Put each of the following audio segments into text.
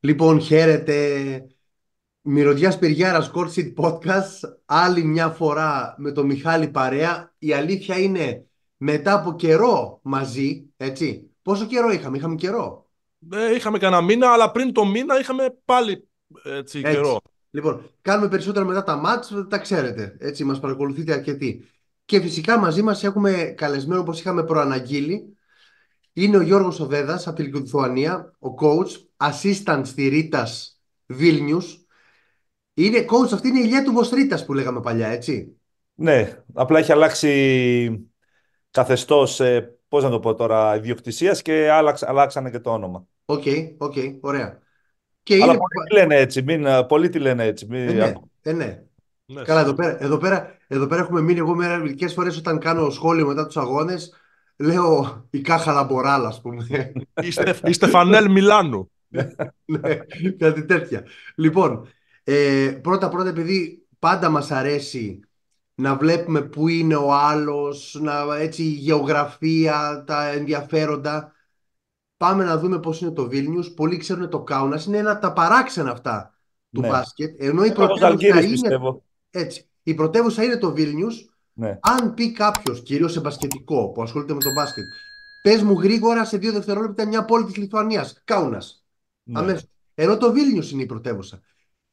Λοιπόν, χαίρετε. Μυρωδιάς Σπυριάρα, Corset Podcast. Άλλη μια φορά με τον Μιχάλη Παρέα. Η αλήθεια είναι μετά από καιρό μαζί, έτσι. Πόσο καιρό είχαμε, είχαμε καιρό. Ε, είχαμε κανένα μήνα, αλλά πριν το μήνα είχαμε πάλι έτσι, καιρό. Λοιπόν, κάνουμε περισσότερα μετά τα μάτς, τα ξέρετε. Έτσι, μας παρακολουθείτε αρκετοί. Και φυσικά μαζί μας έχουμε καλεσμένο, όπως είχαμε προαναγγείλει, είναι ο Γιώργος Οδέδας από τη Λιθουανία, ο coach, assistant στη Ρήτας Βίλνιους. Είναι coach, αυτή είναι η ηλιά του Βοστρίτας που λέγαμε παλιά, έτσι. Ναι, απλά έχει αλλάξει καθεστώς, ε, πώς να το πω τώρα, ιδιοκτησίας και άλλαξαν αλλάξανε και το όνομα. Οκ, okay, οκ, okay, ωραία. Και Αλλά είναι... πολλοί τη λένε έτσι, μην, πολλοί τη λένε έτσι. Μην... Ε ναι, ε, ναι, ναι. Καλά, εδώ πέρα, εδώ, πέρα, εδώ πέρα έχουμε μείνει εγώ μερικές φορές όταν κάνω σχόλιο μετά τους αγώνες λέω η Κάχαλα Λαμποράλα, ας πούμε. Η Στεφανέλ Μιλάνου. ναι, ναι κάτι τέτοια. Λοιπόν, πρώτα-πρώτα ε, επειδή πάντα μας αρέσει να βλέπουμε πού είναι ο άλλος, έτσι, η γεωγραφία, τα ενδιαφέροντα. Πάμε να δούμε πώς είναι το Βίλνιους. Πολλοί ξέρουν το Κάουνας. Είναι ένα από τα παράξενα αυτά του ναι. μπάσκετ. Ενώ η πρωτεύουσα, είναι, έτσι, η πρωτεύουσα είναι το Βίλνιους, ναι. Αν πει κάποιος, κυρίως σε μπασκετικό που ασχολείται με τον μπάσκετ, πες μου γρήγορα σε δύο δευτερόλεπτα μια πόλη της Λιθουανίας, Κάουνας. Ναι. Ενώ το Βίλνιους είναι η πρωτεύουσα.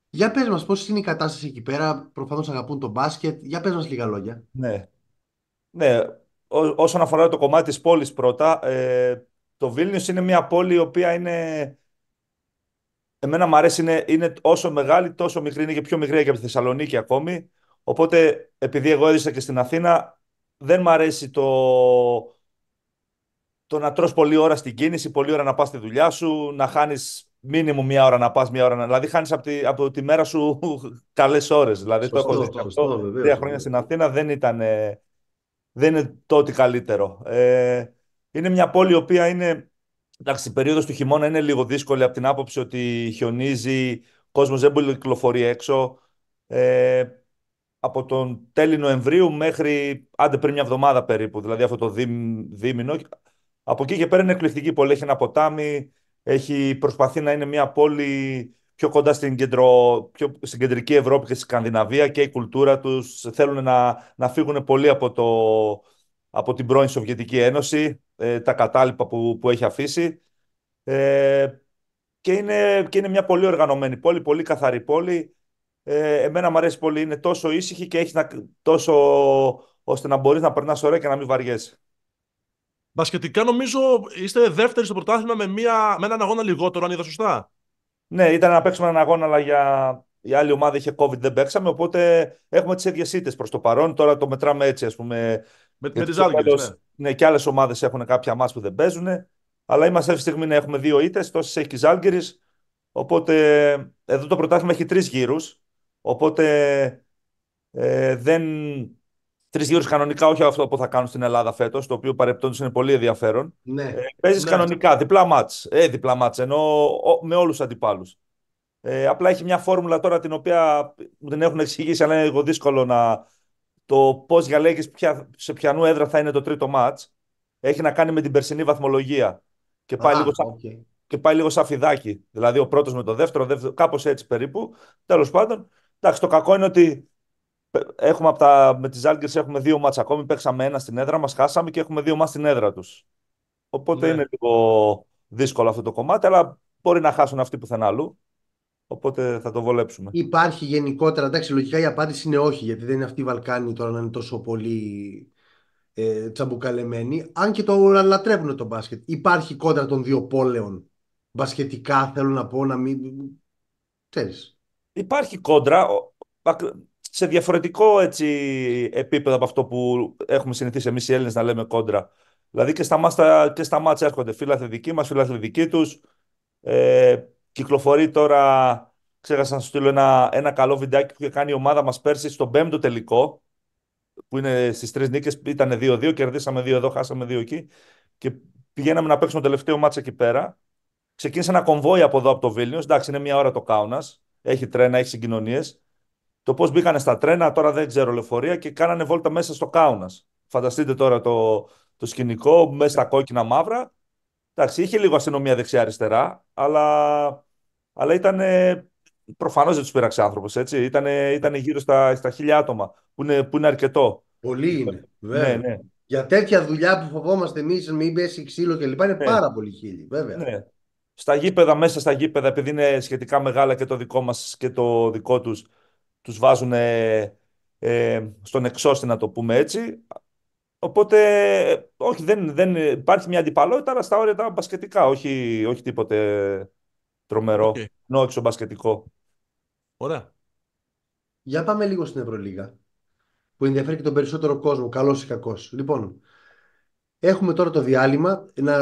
Για πες μας, πώς είναι η κατάσταση εκεί πέρα, προφανώς αγαπούν τον μπάσκετ. Για πες μας λίγα λόγια. Ναι. ναι. Ό, όσον αφορά το κομμάτι της πόλης πρώτα, ε, το Βίλνιο είναι μια πόλη η οποία είναι. Εμένα μου αρέσει, είναι, είναι όσο μεγάλη, τόσο μικρή, είναι και πιο μικρή και από τη Θεσσαλονίκη ακόμη. Οπότε, επειδή εγώ έζησα και στην Αθήνα, δεν μ' αρέσει το, το να τρως πολλή ώρα στην κίνηση, πολλή ώρα να πας στη δουλειά σου, να χάνεις μήνυμο μία ώρα να πας, μία ώρα να... Δηλαδή χάνεις από τη, από τη μέρα σου καλές ώρες. Δηλαδή σωστό, το έχω δει αυτό. Τρία χρόνια στην Αθήνα δεν ήταν... Δεν είναι το ότι καλύτερο. Ε, είναι μια πόλη η οποία είναι... Εντάξει, η περίοδος του χειμώνα είναι λίγο δύσκολη από την άποψη ότι χιονίζει, ο κόσμος δεν μπορεί να δηλαδη χανεις απο τη απο τη μερα σου καλες ωρες δηλαδη το εχω έξω. Ε, από τον τέλη Νοεμβρίου μέχρι άντε πριν μια εβδομάδα περίπου, δηλαδή αυτό το δίμηνο. Από εκεί και πέρα είναι εκπληκτική πόλη. Έχει ένα ποτάμι, έχει προσπαθεί να είναι μια πόλη πιο κοντά στην, πιο, στην κεντρική Ευρώπη και στη Σκανδιναβία και η κουλτούρα τους θέλουν να, να φύγουν πολύ από, το, από την πρώην Σοβιετική Ένωση, ε, τα κατάλοιπα που, που έχει αφήσει. Ε, και, είναι, και είναι μια πολύ οργανωμένη πόλη, πολύ καθαρή πόλη. Ε, εμένα μου αρέσει πολύ. Είναι τόσο ήσυχη και έχει να, τόσο ώστε να μπορείς να περνάς ωραία και να μην βαριέσαι. Μπασκετικά νομίζω είστε δεύτεροι στο πρωτάθλημα με, μία, με έναν αγώνα λιγότερο, αν είδα σωστά. Ναι, ήταν να παίξουμε έναν αγώνα, αλλά για η άλλη ομάδα είχε COVID, δεν παίξαμε. Οπότε έχουμε τις ίδιες ήττες προς το παρόν. Τώρα το μετράμε έτσι, ας πούμε. Με, με τις άλλες. Ναι. ναι. και άλλες ομάδες έχουν κάποια μα που δεν παίζουν. Αλλά είμαστε αυτή τη στιγμή να έχουμε δύο ήττες, τόσες έχει και Οπότε εδώ το πρωτάθλημα έχει τρεις γύρους. Οπότε ε, δεν. Τρεις γύρους κανονικά, όχι αυτό που θα κάνουν στην Ελλάδα φέτος, το οποίο παρεπτόντως είναι πολύ ενδιαφέρον. Ναι. Ε, Παίζεις ναι. κανονικά, διπλά μάτ. Ε, διπλά μάτ, ενώ με όλους τους αντιπάλους. Ε, απλά έχει μια φόρμουλα τώρα την οποία μου την έχουν εξηγήσει, αλλά είναι λίγο δύσκολο να. Το πώς διαλέγεις ποια, σε ποιανού έδρα θα είναι το τρίτο μάτ. Έχει να κάνει με την περσινή βαθμολογία. Και πάει, λίγο, σαν, και πάει λίγο σαν φιδάκι. Δηλαδή ο πρώτος με το δεύτερο, δεύτερο κάπως έτσι περίπου. Τέλος πάντων, Εντάξει, το κακό είναι ότι έχουμε από τα, με τις Άλγκες έχουμε δύο μάτς ακόμη, παίξαμε ένα στην έδρα μας, χάσαμε και έχουμε δύο μάτς στην έδρα τους. Οπότε ναι. είναι λίγο δύσκολο αυτό το κομμάτι, αλλά μπορεί να χάσουν αυτοί πουθενά αλλού. Οπότε θα το βολέψουμε. Υπάρχει γενικότερα, εντάξει, λογικά η απάντηση είναι όχι, γιατί δεν είναι αυτή η Βαλκάνη τώρα να είναι τόσο πολύ ε, τσαμπουκαλεμένη. Αν και το λατρεύουν το μπάσκετ. Υπάρχει κόντρα των δύο πόλεων. Μπασχετικά θέλω να πω να μην. Ξέρεις υπάρχει κόντρα σε διαφορετικό έτσι, επίπεδο από αυτό που έχουμε συνηθίσει εμείς οι Έλληνες να λέμε κόντρα. Δηλαδή και στα, μάστα, και στα μάτσα έρχονται δικοί μα, δικοί τους. Ε, κυκλοφορεί τώρα, ξέχασα να σου στείλω ένα, ένα καλό βιντεάκι που είχε κάνει η ομάδα μας πέρσι στον πέμπτο τελικό. Που είναι στις τρεις νίκες, ήταν 2-2, κερδίσαμε 2 εδώ, χάσαμε 2 εκεί. Και πηγαίναμε να παίξουμε το τελευταίο μάτσα εκεί πέρα. Ξεκίνησε ένα κομβόι από εδώ από το Βίλνιο. Εντάξει, είναι μία ώρα το Κάουνας έχει τρένα, έχει συγκοινωνίες. Το πώς μπήκανε στα τρένα, τώρα δεν ξέρω λεωφορεία και κάνανε βόλτα μέσα στο κάουνας. Φανταστείτε τώρα το, το σκηνικό μέσα στα κόκκινα μαύρα. Εντάξει, είχε λίγο αστυνομία δεξιά-αριστερά, αλλά, αλλά ήταν. Προφανώς δεν τους πήραξε άνθρωπος, έτσι. Ήταν γύρω στα, στα χίλια άτομα, που είναι, αρκετό. Πολύ είναι. Βέβαια. Ναι, ναι. Για τέτοια δουλειά που φοβόμαστε εμείς, μην πέσει ξύλο κλπ. Είναι ναι. πάρα πολύ χίλιοι, βέβαια στα γήπεδα, μέσα στα γήπεδα, επειδή είναι σχετικά μεγάλα και το δικό μας και το δικό τους, τους βάζουν ε, ε, στον εξώστη, να το πούμε έτσι. Οπότε, όχι, δεν, δεν υπάρχει μια αντιπαλότητα, αλλά στα όρια τα μπασκετικά, όχι, όχι τίποτε τρομερό, okay. νόξο μπασκετικό. Ωραία. Για πάμε λίγο στην Ευρωλίγα, που ενδιαφέρει και τον περισσότερο κόσμο, καλός ή κακός. Λοιπόν, Έχουμε τώρα το διάλειμμα. Να,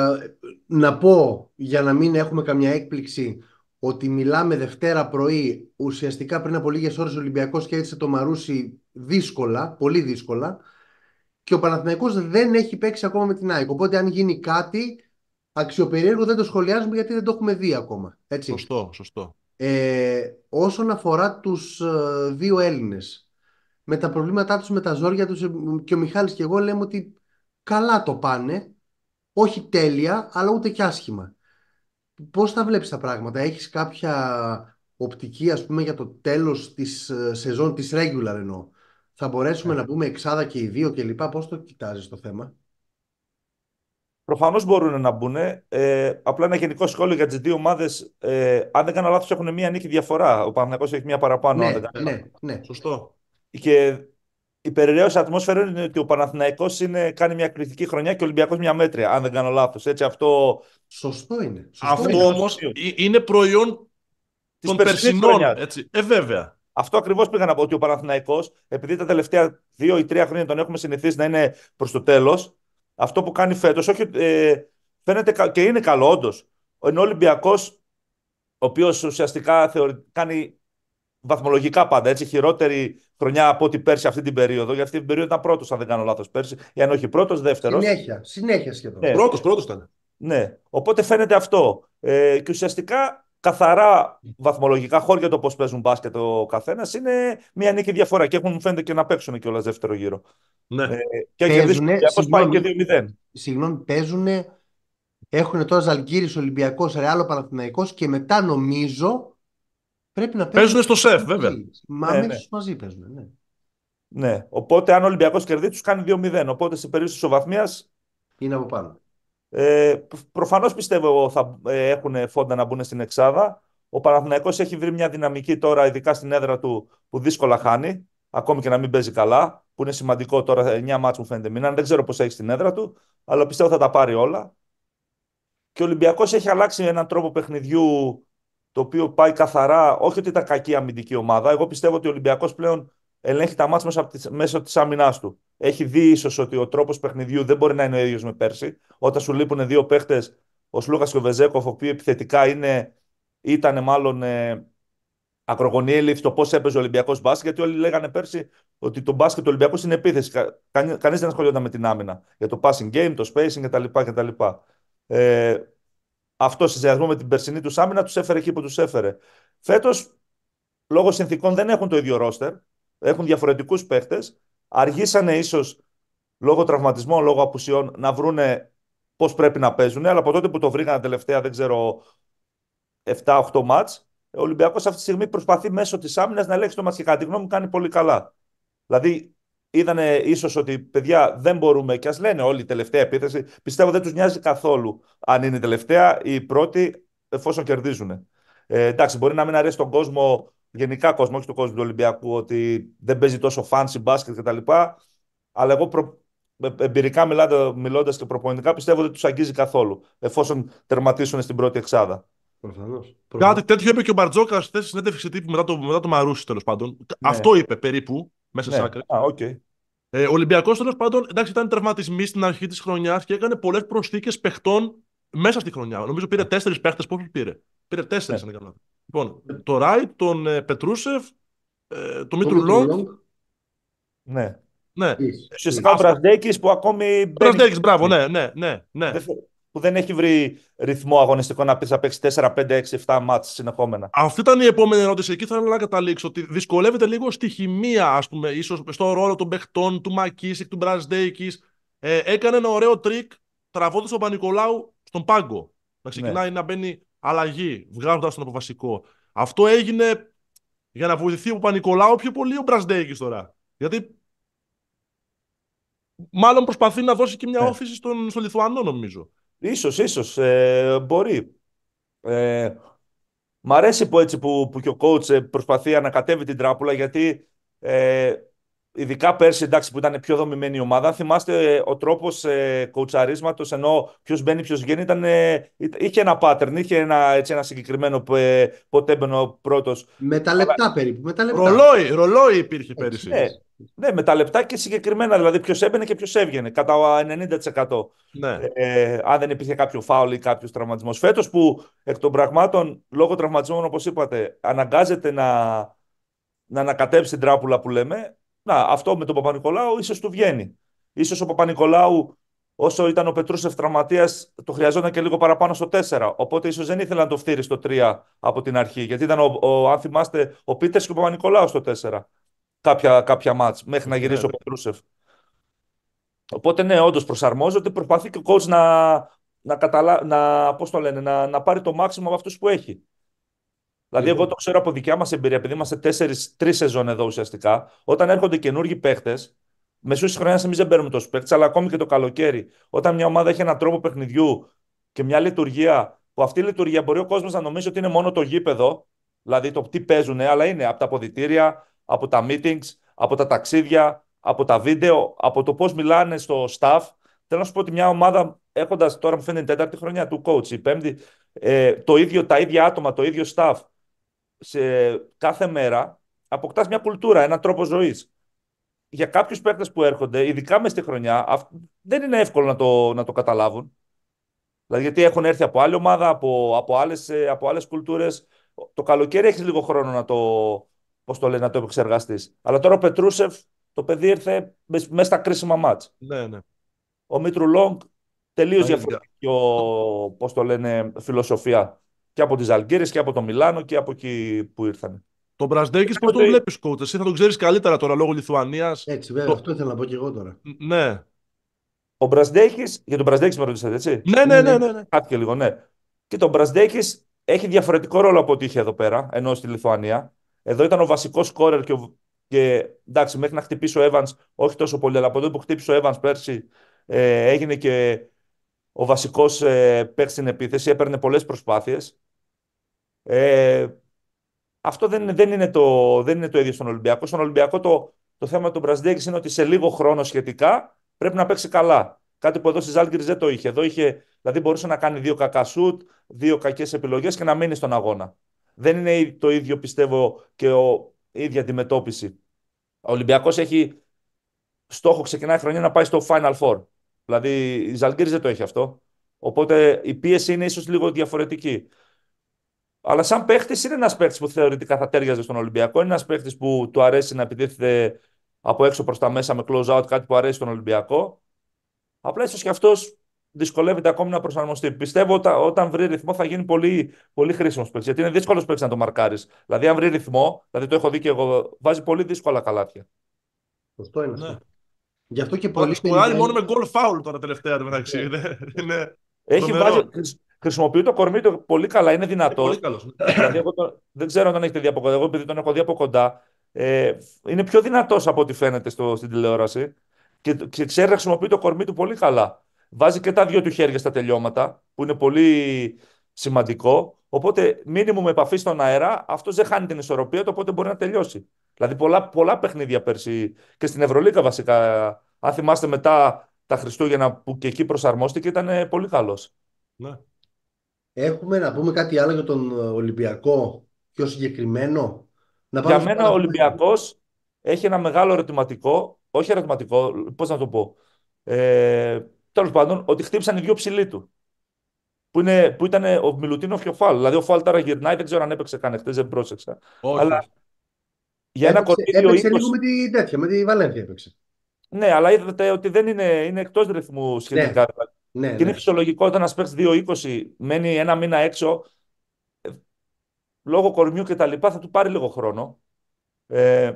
να πω, για να μην έχουμε καμιά έκπληξη, ότι μιλάμε Δευτέρα πρωί, ουσιαστικά πριν από λίγες ώρες ο Ολυμπιακός και το Μαρούσι δύσκολα, πολύ δύσκολα. Και ο Παναθηναϊκός δεν έχει παίξει ακόμα με την ΑΕΚ. Οπότε αν γίνει κάτι αξιοπερίεργο δεν το σχολιάζουμε γιατί δεν το έχουμε δει ακόμα. Έτσι. Σωστό, σωστό. Ε, όσον αφορά τους ε, δύο Έλληνες, με τα προβλήματά τους, με τα ζόρια τους, ε, και ο Μιχάλης και εγώ λέμε ότι καλά το πάνε, όχι τέλεια, αλλά ούτε και άσχημα. Πώς τα βλέπεις τα πράγματα, έχεις κάποια οπτική ας πούμε για το τέλος της ε, σεζόν, της regular εννοώ. Θα μπορέσουμε ε. να πούμε εξάδα και οι δύο κλπ. λοιπά, πώς το κοιτάζεις το θέμα. Προφανώς μπορούν να μπουν. Ε. ε, απλά ένα γενικό σχόλιο για τις δύο ομάδες. Ε, αν δεν κάνω λάθος, έχουν μία νίκη διαφορά. Ο Παναγιώτη έχει μία παραπάνω. Ναι, ναι, ναι. Σωστό. Και η περιραίωση ατμόσφαιρα είναι ότι ο Παναθηναϊκός κάνει μια κριτική χρονιά και ο Ολυμπιακός μια μέτρια, αν δεν κάνω λάθος. αυτό... Σωστό είναι. αυτό είναι. όμως είναι προϊόν των περσινών. Έτσι. Ε, βέβαια. Αυτό ακριβώς πήγα να πω ότι ο Παναθηναϊκός, επειδή τα τελευταία δύο ή τρία χρόνια τον έχουμε συνηθίσει να είναι προς το τέλος, αυτό που κάνει φέτος, Ε, και είναι καλό, όντως. Ενώ ο Ολυμπιακός, ο οποίος ουσιαστικά θεωρεί, κάνει βαθμολογικά πάντα. Έτσι, χειρότερη χρονιά από ό,τι πέρσι αυτή την περίοδο. γιατί αυτή την περίοδο ήταν πρώτος, αν δεν κάνω λάθος πέρσι. Ή αν όχι πρώτος, δεύτερος. Συνέχεια, συνέχεια σχεδόν. Ναι. Πρώτος, πρώτος ήταν. Ναι. Οπότε φαίνεται αυτό. Ε, και ουσιαστικά καθαρά βαθμολογικά χώρια το πώς παίζουν μπάσκετ ο καθένας είναι μια νίκη διαφορά. Και έχουν φαίνεται και να παίξουν κιόλας δεύτερο γύρο. Ναι. Ε, και παίζουν, πάει και 2-0. Συγγνώμη, παίζουν. Έχουν τώρα Ζαλγκύρη Ολυμπιακός, Ρεάλο Παναθηναϊκός και μετά νομίζω Πρέπει να παίζουν, στο σεφ, βέβαια. Μα ναι, ναι. μαζί παίζουν. Ναι. ναι. Οπότε, αν ο Ολυμπιακός κερδίσει, τους κάνει 2-0. Οπότε, σε περίπτωση ισοβαθμίας. Είναι από πάνω. Ε, Προφανώς πιστεύω θα ε, έχουν φόντα να μπουν στην Εξάδα. Ο Παναθηναϊκός έχει βρει μια δυναμική τώρα, ειδικά στην έδρα του, που δύσκολα χάνει. Ακόμη και να μην παίζει καλά, που είναι σημαντικό τώρα. 9 ε, μάτς μου φαίνεται μήνα. Δεν ξέρω πώς έχει στην έδρα του, αλλά πιστεύω θα τα πάρει όλα. Και ο Ολυμπιακός έχει αλλάξει έναν τρόπο παιχνιδιού το οποίο πάει καθαρά, όχι ότι ήταν κακή αμυντική ομάδα. Εγώ πιστεύω ότι ο Ολυμπιακός πλέον ελέγχει τα μάτια μέσα, μέσω τη άμυνάς του. Έχει δει ίσως ότι ο τρόπος παιχνιδιού δεν μπορεί να είναι ο ίδιος με πέρσι. Όταν σου λείπουν δύο παίχτες, ο Σλούκας και ο Βεζέκοφ, οποίοι επιθετικά είναι, ήταν μάλλον ε, στο πώς έπαιζε ο Ολυμπιακός μπάσκετ, γιατί όλοι λέγανε πέρσι ότι το μπάσκετ του Ολυμπιακού είναι επίθεση. Κανείς δεν ασχολιόταν με την άμυνα για το passing game, το spacing κτλ. κτλ. Ε, αυτό συνδυασμό με την περσινή τους άμυνα τους έφερε εκεί που τους έφερε. Φέτος, λόγω συνθήκων, δεν έχουν το ίδιο ρόστερ. Έχουν διαφορετικούς παίχτες. Αργήσανε ίσως λόγω τραυματισμών, λόγω απουσιών να βρούνε πώς πρέπει να παίζουν. Αλλά από τότε που το βρήκαν τελευταία, δεν ξέρω, 7-8 μάτ, ο Ολυμπιακός αυτή τη στιγμή προσπαθεί μέσω της άμυνας να ελέγξει το μάτ και κατά τη γνώμη κάνει πολύ καλά. Δηλαδή, είδανε ίσως ότι παιδιά δεν μπορούμε, και ας λένε όλη η τελευταία επίθεση, πιστεύω δεν τους νοιάζει καθόλου αν είναι η τελευταία ή η πρώτη, εφόσον κερδίζουν. Ε, εντάξει, μπορεί να μην αρέσει τον κόσμο, γενικά κόσμο, όχι τον κόσμο του Ολυμπιακού, ότι δεν παίζει τόσο fancy μπάσκετ κτλ. Αλλά εγώ προ... Ε, εμπειρικά μιλώντας και προπονητικά πιστεύω ότι τους αγγίζει καθόλου, εφόσον τερματίσουν στην πρώτη εξάδα. Προφανώς. Κάτι τέτοιο είπε και ο Μπαρτζόκας χθες συνέντευξη τύπου μετά το, μετά το Μαρούσι τέλος πάντων. Ναι. Αυτό είπε περίπου μέσα ναι. σε άκρη. Α, okay. Ε, ο Ολυμπιακός τέλος πάντων εντάξει, ήταν τραυματισμό στην αρχή της χρονιάς και έκανε πολλές προσθήκες παιχτών μέσα στη χρονιά. Νομίζω πήρε τέσσερις παίχτες. Πόσου πήρε. Πήρε τέσσερις, αν καλά. Λοιπόν, το Ράι, τον ε, Πετρούσεφ, ε, τον Μήτρου Λόγκ. Ναι. Ναι. Ουσιαστικά ο Μπραντέκη που ακόμη. Μπραντέκη, μπράβο, ναι, ναι, ναι. ναι που δεν έχει βρει ρυθμό αγωνιστικό να πει θα παίξει 4, 5, 6, 7 μάτς συνεχόμενα. Αυτή ήταν η επόμενη ερώτηση. Εκεί θέλω να καταλήξω ότι δυσκολεύεται λίγο στη χημεία, ας πούμε, ίσως στο ρόλο των παιχτών, του Μακίσικ, του Μπραζδέικης. Ε, έκανε ένα ωραίο τρίκ τραβώντας τον Πανικολάου στον πάγκο. Να ξεκινάει ναι. να μπαίνει αλλαγή, βγάζοντας τον αποφασικό. Αυτό έγινε για να βοηθηθεί ο Πανικολάου πιο πολύ ο Μπραζδέικης τώρα. Γιατί μάλλον προσπαθεί να δώσει και μια ναι. όθηση στον, στον Λιθουανό, νομίζω. Ίσως, ίσως. Ε, μπορεί. Ε, μ' αρέσει που, έτσι που, που και ο coach ε, προσπαθεί να κατέβει την τράπουλα γιατί ε, ειδικά πέρσι εντάξει, που ήταν πιο δομημένη η ομάδα, θυμάστε ε, ο τρόπος ε, κοουτσαρίσματος ενώ ποιος μπαίνει, ποιος βγαίνει, ε, είχε ένα pattern, είχε ένα, έτσι, ένα συγκεκριμένο ε, ποτέ μπαινε ο πρώτος. Με τα λεπτά περίπου. Με τα λεπτά. Ρολόι, ρολόι υπήρχε πέρυσι. Ναι. Ναι, με τα λεπτά και συγκεκριμένα. Δηλαδή, ποιος έμπαινε και ποιος έβγαινε. Κατά 90%. Ναι. Ε, ε, αν δεν υπήρχε κάποιο φάουλ ή κάποιος τραυματισμός. Φέτος που εκ των πραγμάτων, λόγω τραυματισμών, όπως είπατε, αναγκάζεται να, να ανακατέψει την τράπουλα που λέμε. Να, αυτό με τον Παπα-Νικολάου ίσως του βγαίνει. σω ο Παπα-Νικολάου, όσο ήταν ο Πετρούσεφ τραυματίας, το χρειαζόταν και λίγο παραπάνω στο 4. Οπότε ίσως δεν ήθελε το φτύρει στο 3 από την αρχή. Γιατί ήταν, ο, ο, αν θυμάστε, ο Πίτερ και ο Παπα-Νικολάου στο 4 κάποια, κάποια μάτς μέχρι να ναι, γυρίσει ναι. ο Πετρούσεφ. Οπότε ναι, όντως προσαρμόζεται. Προσπαθεί και ο coach να, να, καταλα... να, να, να πάρει το μάξιμο από αυτούς που έχει. Δηλαδή, εγώ λοιπόν. το ξέρω από δικιά μας εμπειρία, επειδή είμαστε τέσσερι-τρει σεζόν εδώ ουσιαστικά, όταν έρχονται καινούργιοι παίχτες, μεσούς της χρονιάς εμείς δεν παίρνουμε τόσου παίχτες, αλλά ακόμη και το καλοκαίρι, όταν μια ομάδα έχει έναν τρόπο παιχνιδιού και μια λειτουργία, που αυτή η λειτουργία μπορεί ο κόσμος να νομίζει ότι είναι μόνο το γήπεδο, δηλαδή το τι παίζουν, αλλά είναι από τα αποδητήρια, από τα meetings, από τα ταξίδια, από τα βίντεο, από το πώς μιλάνε στο staff. Θέλω να σου πω ότι μια ομάδα έχοντας τώρα, μου φαίνεται, την τέταρτη χρονιά του coach, η πέμπτη, ε, το ίδιο, τα ίδια άτομα, το ίδιο staff, σε, κάθε μέρα αποκτάς μια κουλτούρα, έναν τρόπο ζωής. Για κάποιους παίκτες που έρχονται, ειδικά μες στη χρονιά, δεν είναι εύκολο να το, να το καταλάβουν. Δηλαδή, γιατί έχουν έρθει από άλλη ομάδα, από, από άλλες ε, κουλτούρες. Το καλοκαίρι έχεις λίγο χρόνο να το, πώς το λέει να το επεξεργαστείς. Αλλά τώρα ο Πετρούσεφ το παιδί ήρθε μέσα στα κρίσιμα μάτ. Ναι, ναι. Ο Μήτρου Λόγκ τελείως διαφορετική πώς το λένε, φιλοσοφία και από τις Αλγύρες και από το Μιλάνο και από εκεί που ήρθαν. Τον Πρασδέκη, πώς το βλέπει, Κότε. Εσύ θα τον ξέρεις καλύτερα τώρα λόγω Λιθουανίας. Έτσι, βέβαια, το... αυτό ήθελα να πω και εγώ τώρα. Ναι. Ο Μπραζδέκη, για τον Μπραζδέκη με ρωτήσατε, έτσι. Ναι, ναι, ναι. ναι, ναι. Κάτι λίγο, ναι. Και τον Μπραζδέκη έχει διαφορετικό ρόλο από ό,τι είχε εδώ πέρα, ενώ στη Λιθουανία. Εδώ ήταν ο βασικός σκόρερ και, και εντάξει, μέχρι να χτυπήσει ο Evans, όχι τόσο πολύ, αλλά από τότε που χτύπησε ο Evans πέρσι, ε, έγινε και ο βασικός ε, παίκτης στην επίθεση, έπαιρνε πολλές προσπάθειες. Ε, αυτό δεν είναι, δεν, είναι το, δεν είναι το ίδιο στον Ολυμπιακό. Στον Ολυμπιακό το, το θέμα του Μπραζδέκη είναι ότι σε λίγο χρόνο σχετικά πρέπει να παίξει καλά. Κάτι που εδώ στη Ζάλγκρι δεν το είχε. Εδώ είχε, δηλαδή μπορούσε να κάνει δύο κακά σουτ, δύο κακές επιλογές και να μείνει στον αγώνα δεν είναι το ίδιο πιστεύω και ο, η ίδια αντιμετώπιση. Ο Ολυμπιακός έχει στόχο, ξεκινάει χρονιά να πάει στο Final Four. Δηλαδή η Ζαλγκύρης δεν το έχει αυτό. Οπότε η πίεση είναι ίσως λίγο διαφορετική. Αλλά σαν παίχτης είναι ένας παίχτης που θεωρητικά θα τέριαζε στον Ολυμπιακό. Είναι ένας παίχτης που του αρέσει να επιτίθεται από έξω προς τα μέσα με close out, κάτι που αρέσει στον Ολυμπιακό. Απλά ίσως και αυτός δυσκολεύεται ακόμη να προσαρμοστεί. Πιστεύω ότι όταν, βρει ρυθμό θα γίνει πολύ, πολύ χρήσιμος Γιατί είναι δύσκολος παίκτης να το μαρκάρεις. Δηλαδή, αν βρει ρυθμό, δηλαδή το έχω δει και εγώ, βάζει πολύ δύσκολα καλάθια. Σωστό είναι αυτό. Ναι. Γι' αυτό και πολύ. Άλλη μόνο με γκολ φάουλ τώρα τελευταία μεταξύ. είναι... Ναι. Έχει βάζει, χρησιμοποιεί το κορμί του πολύ καλά, είναι ε, δυνατός. Ναι. δηλαδή, το, δεν ξέρω αν έχετε δει από κοντά. Εγώ επειδή τον έχω δει από κοντά, ε, είναι πιο δυνατός από ό,τι φαίνεται στο, στην τηλεόραση. Και, και ξέρει να χρησιμοποιεί το κορμί του πολύ καλά. Βάζει και τα δυο του χέρια στα τελειώματα, που είναι πολύ σημαντικό. Οπότε, μήνυμο με επαφής στον αέρα, αυτός δεν χάνει την ισορροπία του, οπότε μπορεί να τελειώσει. Δηλαδή, πολλά, πολλά παιχνίδια πέρσι και στην Ευρωλίκα βασικά. Αν θυμάστε μετά τα Χριστούγεννα που και εκεί προσαρμόστηκε, ήταν ε, πολύ καλός. Ναι. Έχουμε να πούμε κάτι άλλο για τον Ολυμπιακό, πιο συγκεκριμένο. Να για μένα ο Ολυμπιακός έχει ένα μεγάλο ερωτηματικό. Όχι ερωτηματικό, πώς να το πω. Ε, Τέλος πάντων, ότι χτύπησαν οι δύο ψηλοί του. Που, είναι, που ήταν ε, ο Μιλουτίνοφ και ο Φάλ. Δηλαδή, ο Φάλ τώρα γυρνάει, δεν ξέρω αν έπαιξε καν χτε, δεν πρόσεξα. Όχι. Αλλά για ένα έπαιξε, Έπαιξε 20... λίγο με τη τέτοια, με τη Βαλένθια έπαιξε. Ναι, αλλά είδατε ότι δεν είναι, είναι εκτός ρυθμού σχετικά. Ναι. Δηλαδή. ναι. και είναι ναι. φυσιολογικό όταν ένας παίξει 2-20, μένει ένα μήνα έξω. Ε, λόγω κορμιού και τα λοιπά θα του πάρει λίγο χρόνο. Ε,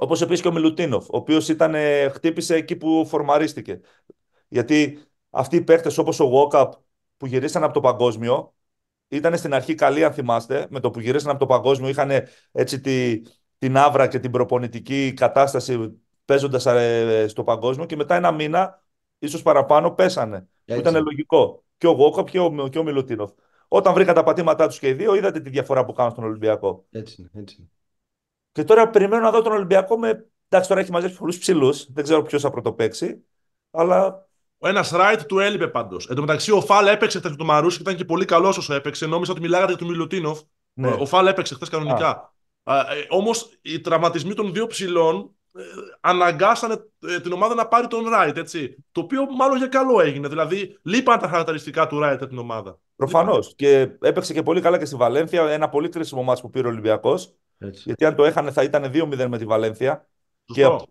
Όπως επίσης και ο Μιλουτίνοφ, ο οποίος ε, χτύπησε εκεί που φορμαρίστηκε. Γιατί αυτοί οι παίχτες όπως ο Walkup που γυρίσαν από το παγκόσμιο, ήταν στην αρχή καλοί, αν θυμάστε, με το που γυρίσαν από το παγκόσμιο, είχαν έτσι τη, την άβρα και την προπονητική κατάσταση παίζοντας ε, στο παγκόσμιο και μετά ένα μήνα, ίσως παραπάνω, πέσανε. Έτσι. Ήταν λογικό. Και ο Walkup και ο, ο Μιλουτίνοφ. Όταν βρήκα τα πατήματά τους και οι δύο, είδατε τη διαφορά που κάνουν στον Ολυμπιακό. Έτσι έτσι Και τώρα περιμένω να δω τον Ολυμπιακό με. Εντάξει, τώρα έχει μαζέψει πολλούς ψηλούς. Δεν ξέρω ποιος θα πρωτοπέξει. Αλλά ένας right του έλειπε πάντως. Εν τω μεταξύ, ο Φάλ έπαιξε χθες με τον και ήταν και πολύ καλός όσο έπαιξε. Νόμιζα ότι μιλάγατε για τον Μιλουτίνοφ. Ναι. Ο Φάλ έπαιξε χθες κανονικά. Ε, Όμως οι τραυματισμοί των δύο ψηλών ε, αναγκάσανε ε, την ομάδα να πάρει τον Ράιτ, έτσι. Το οποίο μάλλον για καλό έγινε. Δηλαδή, λείπαν τα χαρακτηριστικά του Ράιτ την ομάδα. Προφανώς. Και έπαιξε και πολύ καλά και στη Βαλένθια. Ένα πολύ κρίσιμο μάτι που πήρε ο Ολυμπιακός. Γιατί αν το έχανε θα ήταν 2-0 με τη Βαλένθια. Σωστό. Και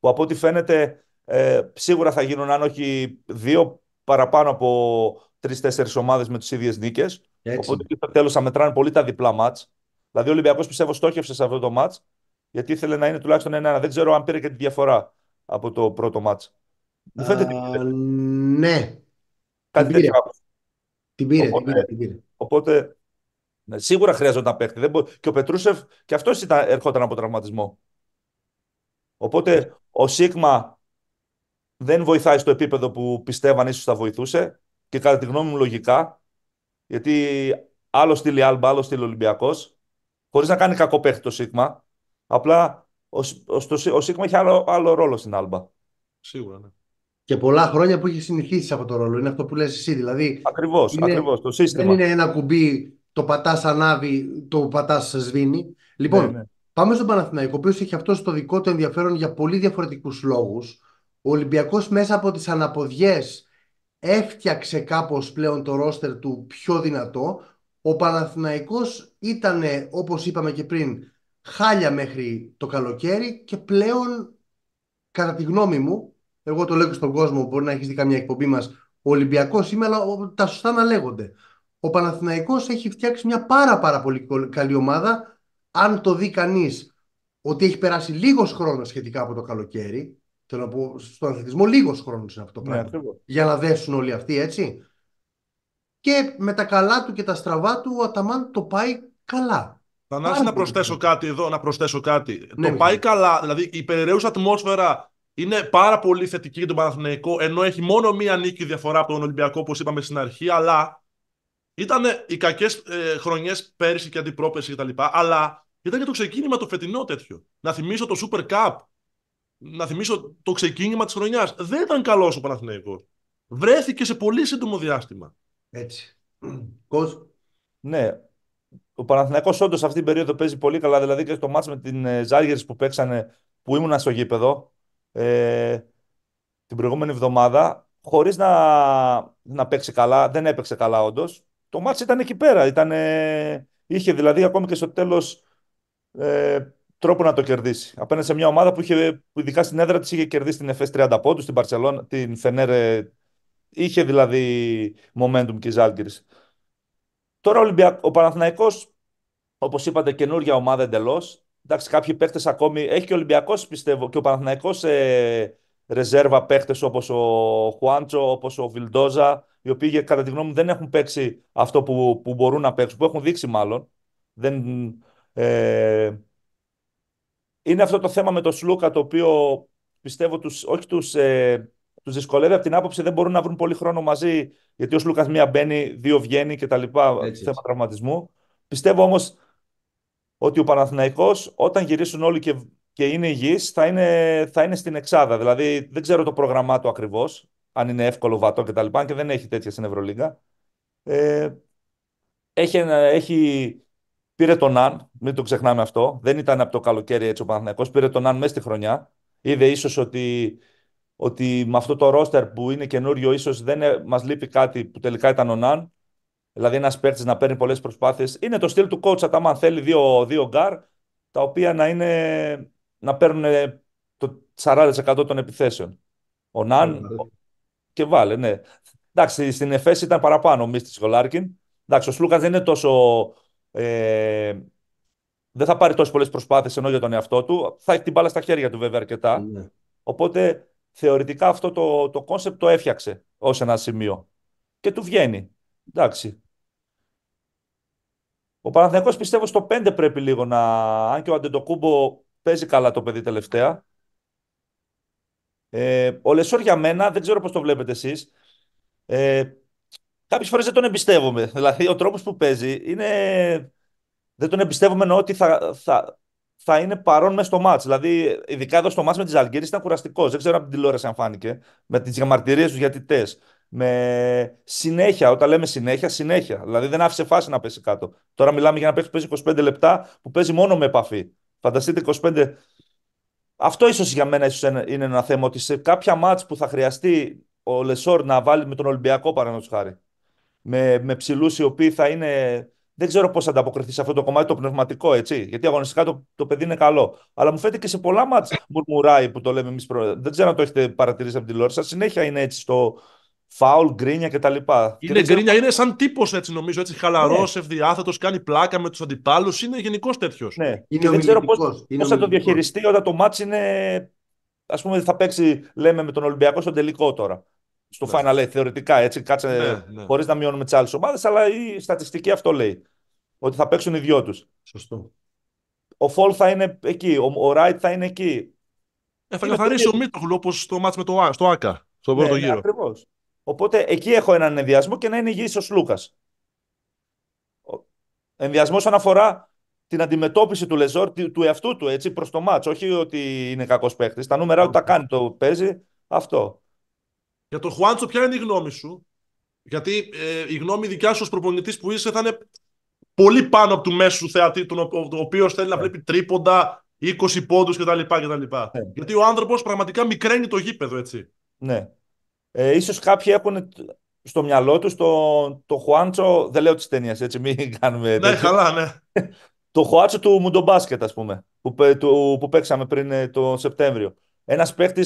που από ό,τι φαίνεται ε, σίγουρα θα γίνουν, αν όχι δύο, παραπάνω από τρει-τέσσερι ομάδες με τις ίδιες νίκες. Οπότε στο τέλος θα μετράνε πολύ τα διπλά μάτ. Δηλαδή, ο Ολυμπιακός πιστεύω στόχευσε σε αυτό το μάτ, γιατί ήθελε να είναι τουλάχιστον ένα-ένα. Δεν ξέρω αν πήρε και τη διαφορά από το πρώτο μάτ. Μου φαίνεται. ναι. Κάτι τέτοιο. Την πήρε, οπότε, την πήρε, πήρε. Οπότε σίγουρα χρειάζονταν παίχτη. μπο... Και ο Πετρούσεφ και αυτός ερχόταν από τραυματισμό. Οπότε ο Σίγμα δεν βοηθάει στο επίπεδο που πιστεύαν ίσως θα βοηθούσε και κατά τη γνώμη μου λογικά, γιατί άλλο στείλει Άλμπα, άλλο στείλει Ολυμπιακός. Χωρίς να κάνει κακό παίχτη το Σίγμα, απλά ο, ο, Σίγμα έχει άλλο, ρόλο στην Άλμπα. Σίγουρα, ναι. Και πολλά χρόνια που έχει συνηθίσει αυτό το ρόλο. Είναι αυτό που λες εσύ. Δηλαδή, ακριβώς, το σύστημα. Δεν είναι ένα κουμπί, το πατάς ανάβει, το πατάς σβήνει. Λοιπόν, ναι, ναι. πάμε στον Παναθηναϊκό, ο οποίος έχει αυτό το δικό του ενδιαφέρον για πολύ διαφορετικούς λόγους. Ο Ολυμπιακός μέσα από τις αναποδιές έφτιαξε κάπως πλέον το ρόστερ του πιο δυνατό. Ο Παναθηναϊκός ήταν, όπως είπαμε και πριν, χάλια μέχρι το καλοκαίρι και πλέον, κατά τη γνώμη μου, εγώ το λέω και στον κόσμο, μπορεί να έχεις δει καμιά εκπομπή μας, ο Ολυμπιακός σήμερα τα σωστά να λέγονται. Ο Παναθηναϊκός έχει φτιάξει μια πάρα πάρα πολύ καλή ομάδα. Αν το δει κανείς ότι έχει περάσει λίγος χρόνος σχετικά από το καλοκαίρι, Θέλω να πω στον αθλητισμό λίγος χρόνος είναι αυτό το ναι, πράγμα. για να δέσουν όλοι αυτοί, έτσι. Και με τα καλά του και τα στραβά του, ο Αταμάν το πάει καλά. Θανάση, να προσθέσω κάτι εδώ, να προσθέσω κάτι. Ναι, το πάει καλά, δηλαδή η περαιρέουσα ατμόσφαιρα είναι πάρα πολύ θετική για τον Παναθηναϊκό, ενώ έχει μόνο μία νίκη διαφορά από τον Ολυμπιακό, όπως είπαμε στην αρχή, αλλά ήταν οι κακές ε, χρονιές πέρυσι και αντιπρόπεση κτλ. Αλλά ήταν και το ξεκίνημα το φετινό τέτοιο. Να θυμίσω το Super Cup να θυμίσω το ξεκίνημα της χρονιάς. Δεν ήταν καλό ο Παναθηναϊκός. Βρέθηκε σε πολύ σύντομο διάστημα. Έτσι. Κοζ. Ναι. Ο Παναθηναϊκός όντως αυτή την περίοδο παίζει πολύ καλά. Δηλαδή και το μάτς με την ε, Ζάργερης που παίξανε που ήμουν στο γήπεδο ε, την προηγούμενη εβδομάδα χωρίς να, να παίξει καλά. Δεν έπαιξε καλά όντως. Το μάτς ήταν εκεί πέρα. είχε δηλαδή ακόμη και στο τέλος. ε, τρόπο να το κερδίσει. Απέναντι σε μια ομάδα που, είχε, που ειδικά στην έδρα της είχε κερδίσει την fs 30 πόντους, την Παρσελόνα, την Φενέρε. Είχε δηλαδή momentum και Ζάλγκρι. Τώρα Ολυμπιακ, ο Παναθναϊκό, όπως είπατε, καινούργια ομάδα εντελώς. Εντάξει, κάποιοι παίχτες ακόμη. Έχει και ο Ολυμπιακός, πιστεύω, και ο Παναθναϊκό ε, ρεζέρβα παίχτες όπως ο Χουάντσο, όπως ο Βιλντόζα, οι οποίοι κατά τη γνώμη μου δεν έχουν παίξει αυτό που, που μπορούν να παίξουν, που έχουν δείξει μάλλον. Δεν, ε, είναι αυτό το θέμα με τον Σλούκα, το οποίο πιστεύω τους, όχι τους, ε, τους δυσκολεύει από την άποψη δεν μπορούν να βρουν πολύ χρόνο μαζί, γιατί ο Σλούκας μία μπαίνει, δύο βγαίνει και τα λοιπά, θέμα τραυματισμού. Πιστεύω όμως ότι ο Παναθηναϊκός όταν γυρίσουν όλοι και, είναι υγιείς θα είναι, θα είναι στην εξάδα. Δηλαδή δεν ξέρω το πρόγραμμά του ακριβώς, αν είναι εύκολο βατό κτλ. Και, και δεν έχει τέτοια στην Ευρωλίγκα. Ε, έχει, έχει Πήρε τον Αν, μην το ξεχνάμε αυτό. Δεν ήταν από το καλοκαίρι έτσι ο Παναθηναϊκός. Πήρε τον Αν μέσα στη χρονιά. Είδε ίσως ότι, ότι με αυτό το ρόστερ που είναι καινούριο, ίσως δεν ε, μας λείπει κάτι που τελικά ήταν ο Ναν. Δηλαδή, ένας παίρτη να παίρνει πολλές προσπάθειες. Είναι το στυλ του coach Αταμάν. Θέλει δύο, δύο γκάρ τα οποία να, είναι, να παίρνουν ε, το 40% των επιθέσεων. Ο Ναν ναι, ναι. και βάλε, ναι. Εντάξει, στην Εφέση ήταν παραπάνω ο Μίστης Γολάρκιν. ο Σλούκας δεν είναι τόσο ε, δεν θα πάρει τόσες πολλές προσπάθειες ενώ για τον εαυτό του. Θα έχει την μπάλα στα χέρια του βέβαια αρκετά. Ναι. Οπότε θεωρητικά αυτό το, το το έφτιαξε ως ένα σημείο. Και του βγαίνει. Εντάξει. Ο Παναθηναϊκός πιστεύω στο 5 πρέπει λίγο να... Αν και ο Αντεντοκούμπο παίζει καλά το παιδί τελευταία. Ε, ο Λεσόρ για μένα, δεν ξέρω πώς το βλέπετε εσείς, ε, Κάποιες φορές δεν τον εμπιστεύομαι. Δηλαδή, ο τρόπος που παίζει είναι. Δεν τον εμπιστεύομαι ενώ ότι θα, θα, θα είναι παρόν μέσα στο μάτ. Δηλαδή, ειδικά εδώ στο μάτ με τις Αλγερίε ήταν κουραστικός. Δεν ξέρω από την τηλεόραση αν φάνηκε. Με τις διαμαρτυρίες τους διατητέ. Με συνέχεια, όταν λέμε συνέχεια, συνέχεια. Δηλαδή, δεν άφησε φάση να πέσει κάτω. Τώρα μιλάμε για να παίξει, παίζει 25 λεπτά που παίζει μόνο με επαφή. Φανταστείτε 25. Αυτό ίσως για μένα ίσως είναι ένα θέμα ότι σε κάποια μάτ που θα χρειαστεί ο Λεσόρ να βάλει με τον Ολυμπιακό παραδείγματος χάρη με, με ψηλούς οι οποίοι θα είναι. Δεν ξέρω πώς θα ανταποκριθεί σε αυτό το κομμάτι το πνευματικό, έτσι. Γιατί αγωνιστικά το, το παιδί είναι καλό. Αλλά μου φαίνεται και σε πολλά μάτς μουρμουράει που το λέμε εμείς. πρώτα. Δεν ξέρω αν το έχετε παρατηρήσει από τη τηλεόραση. Συνέχεια είναι έτσι στο φάουλ, γκρίνια κτλ. Είναι γκρίνια, είναι σαν τύπος έτσι νομίζω. Έτσι, χαλαρός, ναι. ευδιάθετος, κάνει πλάκα με τους αντιπάλους. Είναι γενικός τέτοιος. Ναι. ξέρω πώς θα το διαχειριστεί όταν το μάτσα είναι. Ας πούμε, θα παίξει, λέμε, με τον Ολυμπιακό στον τελικό τώρα στο ναι. final θεωρητικά. Έτσι, κάτσε ναι, ναι. χωρίς να μειώνουμε τις άλλες ομάδες, αλλά η στατιστική αυτό λέει. Ότι θα παίξουν οι δυο τους. Σωστό. Ο Φολ θα είναι εκεί, ο Ράιτ θα είναι εκεί. Ε, θα καθαρίσει ο Μίτοχλου όπω το μάτς με το, στο ΑΚΑ, στον πρώτο ναι, ναι, γύρο. Ακριβώς. Οπότε εκεί έχω έναν ενδιασμό και να είναι υγιής ο Λούκα. Ενδιασμό όσον αφορά την αντιμετώπιση του Λεζόρ του εαυτού του έτσι, προς το μάτσο. Όχι ότι είναι κακός παίχτη. Τα νούμερα του τα κάνει, το παίζει αυτό. Για τον Χουάντσο, ποια είναι η γνώμη σου. Γιατί ε, η γνώμη δικιά σου ως προπονητής που είσαι θα είναι πολύ πάνω από του μέσου θεατή, τον, ο, οποίος θέλει να ναι. βλέπει τρίποντα, 20 πόντους κτλ. κτλ. Ναι. Γιατί ο άνθρωπος πραγματικά μικραίνει το γήπεδο, έτσι. Ναι. Ε, ίσως κάποιοι έχουν στο μυαλό τους το, το Χουάντσο. Δεν λέω τη ταινία, έτσι, μην κάνουμε. Ναι, καλά, ναι. το Χουάντσο του Μουντομπάσκετ, ας πούμε, που, που, που παίξαμε πριν ε, το Σεπτέμβριο. Ένας παίχτη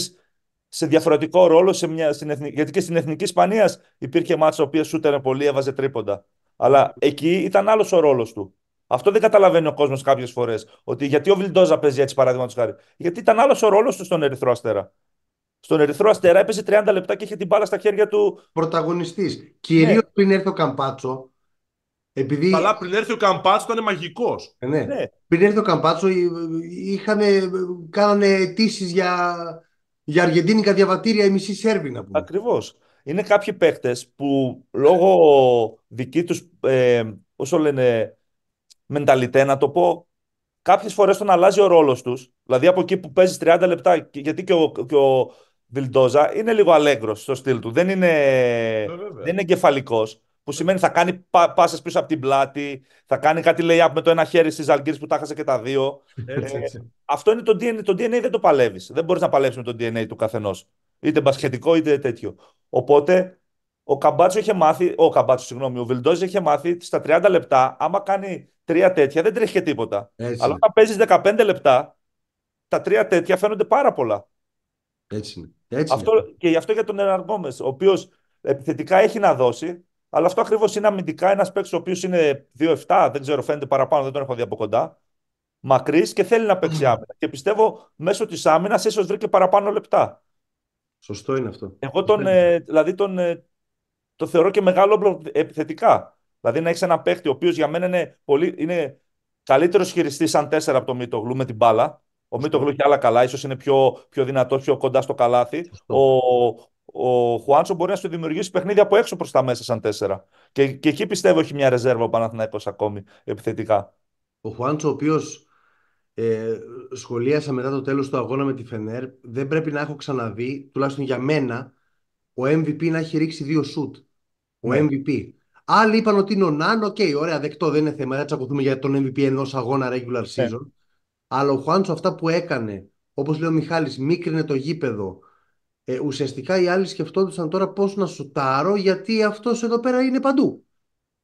σε διαφορετικό ρόλο σε μια, στην εθνική, γιατί και στην εθνική Ισπανίας υπήρχε μάτσα ο οποίος σούταρε πολύ, έβαζε τρίποντα. Αλλά εκεί ήταν άλλος ο ρόλος του. Αυτό δεν καταλαβαίνει ο κόσμος κάποιες φορές. Ότι γιατί ο Βιλντόζα παίζει έτσι, παραδείγματος χάρη. Γιατί ήταν άλλος ο ρόλος του στον Ερυθρό Αστέρα. Στον Ερυθρό Αστέρα έπαιζε 30 λεπτά και είχε την μπάλα στα χέρια του. Πρωταγωνιστής. Κυρίω ναι. πριν έρθει ο Καμπάτσο. Επειδή... Αλλά πριν έρθει ο Καμπάτσο ήταν μαγικός. Ε, ναι. ναι. Πριν έρθει ο Καμπάτσο ε, ε, είχαν, κάνανε αιτήσεις για για αργεντίνικα διαβατήρια η μισή Σέρβινα να Ακριβώς. Είναι κάποιοι παίχτε που λόγω δική τους, ε, όσο λένε, μενταλιτέ να το πω, κάποιες φορές τον αλλάζει ο ρόλος τους. Δηλαδή από εκεί που παίζεις 30 λεπτά, γιατί και ο, και ο Βιλντόζα είναι λίγο αλέγκρο στο στυλ του. Δεν είναι, ε, δεν είναι εγκεφαλικός. Που σημαίνει θα κάνει πάσες πίσω από την πλάτη, θα κάνει κάτι με το ένα χέρι στι Αλγύρε που τα χάσε και τα δύο. Ε, αυτό είναι το DNA. Το DNA δεν το παλεύεις. Δεν μπορείς να παλεύεις με το DNA του καθενός. Είτε μπασχετικό είτε τέτοιο. Οπότε ο Καμπάτσο είχε μάθει, ο Καμπάτσο, συγγνώμη, ο Βιλντόζη είχε μάθει στα 30 λεπτά, άμα κάνει τρία τέτοια δεν τρέχει και τίποτα. Αλλά όταν παίζεις 15 λεπτά, τα τρία τέτοια φαίνονται πάρα πολλά. Έτσι είναι. Έτσι αυτό, Και γι' αυτό για τον εναρμόμες, ο οποίος επιθετικά έχει να δώσει, αλλά αυτό ακριβώς είναι αμυντικά ένας παίκτης ο οποίος είναι 2-7, δεν ξέρω, φαίνεται παραπάνω, δεν τον έχω δει από κοντά. Μακρύς και θέλει να παίξει άμυνα. Και πιστεύω μέσω της άμυνας ίσως βρήκε παραπάνω λεπτά. Σωστό είναι αυτό. Εγώ τον, ε, δηλαδή τον, ε, το θεωρώ και μεγάλο όπλο επιθετικά. Δηλαδή να έχεις ένα παίκτη ο οποίος για μένα είναι, πολύ, είναι καλύτερος χειριστής σαν 4 από το Μίτογλου με την μπάλα. Ο Γλου έχει άλλα καλά, ίσως είναι πιο, πιο δυνατό, πιο κοντά στο καλάθι. Ο, ο Χουάντσο μπορεί να σου δημιουργήσει παιχνίδια από έξω προς τα μέσα σαν τέσσερα. Και, και εκεί πιστεύω έχει μια ρεζέρβα ο Παναθηναϊκός ακόμη επιθετικά. Ο Χουάντσο, ο οποίος ε, σχολίασα μετά το τέλος του αγώνα με τη Φενέρ, δεν πρέπει να έχω ξαναδεί, τουλάχιστον για μένα, ο MVP να έχει ρίξει δύο σουτ. Ο MVP. Ναι. Άλλοι είπαν ότι είναι ο Νάν, οκ, ωραία, δεκτό, δεν είναι θέμα, δεν τσακωθούμε για τον MVP ενός αγώνα regular ναι. season. Αλλά ο Χουάντσο αυτά που έκανε, όπως λέει ο Μιχάλης, μίκρινε το γήπεδο, ε, ουσιαστικά οι άλλοι σκεφτόντουσαν τώρα πώς να σουτάρω γιατί αυτός εδώ πέρα είναι παντού.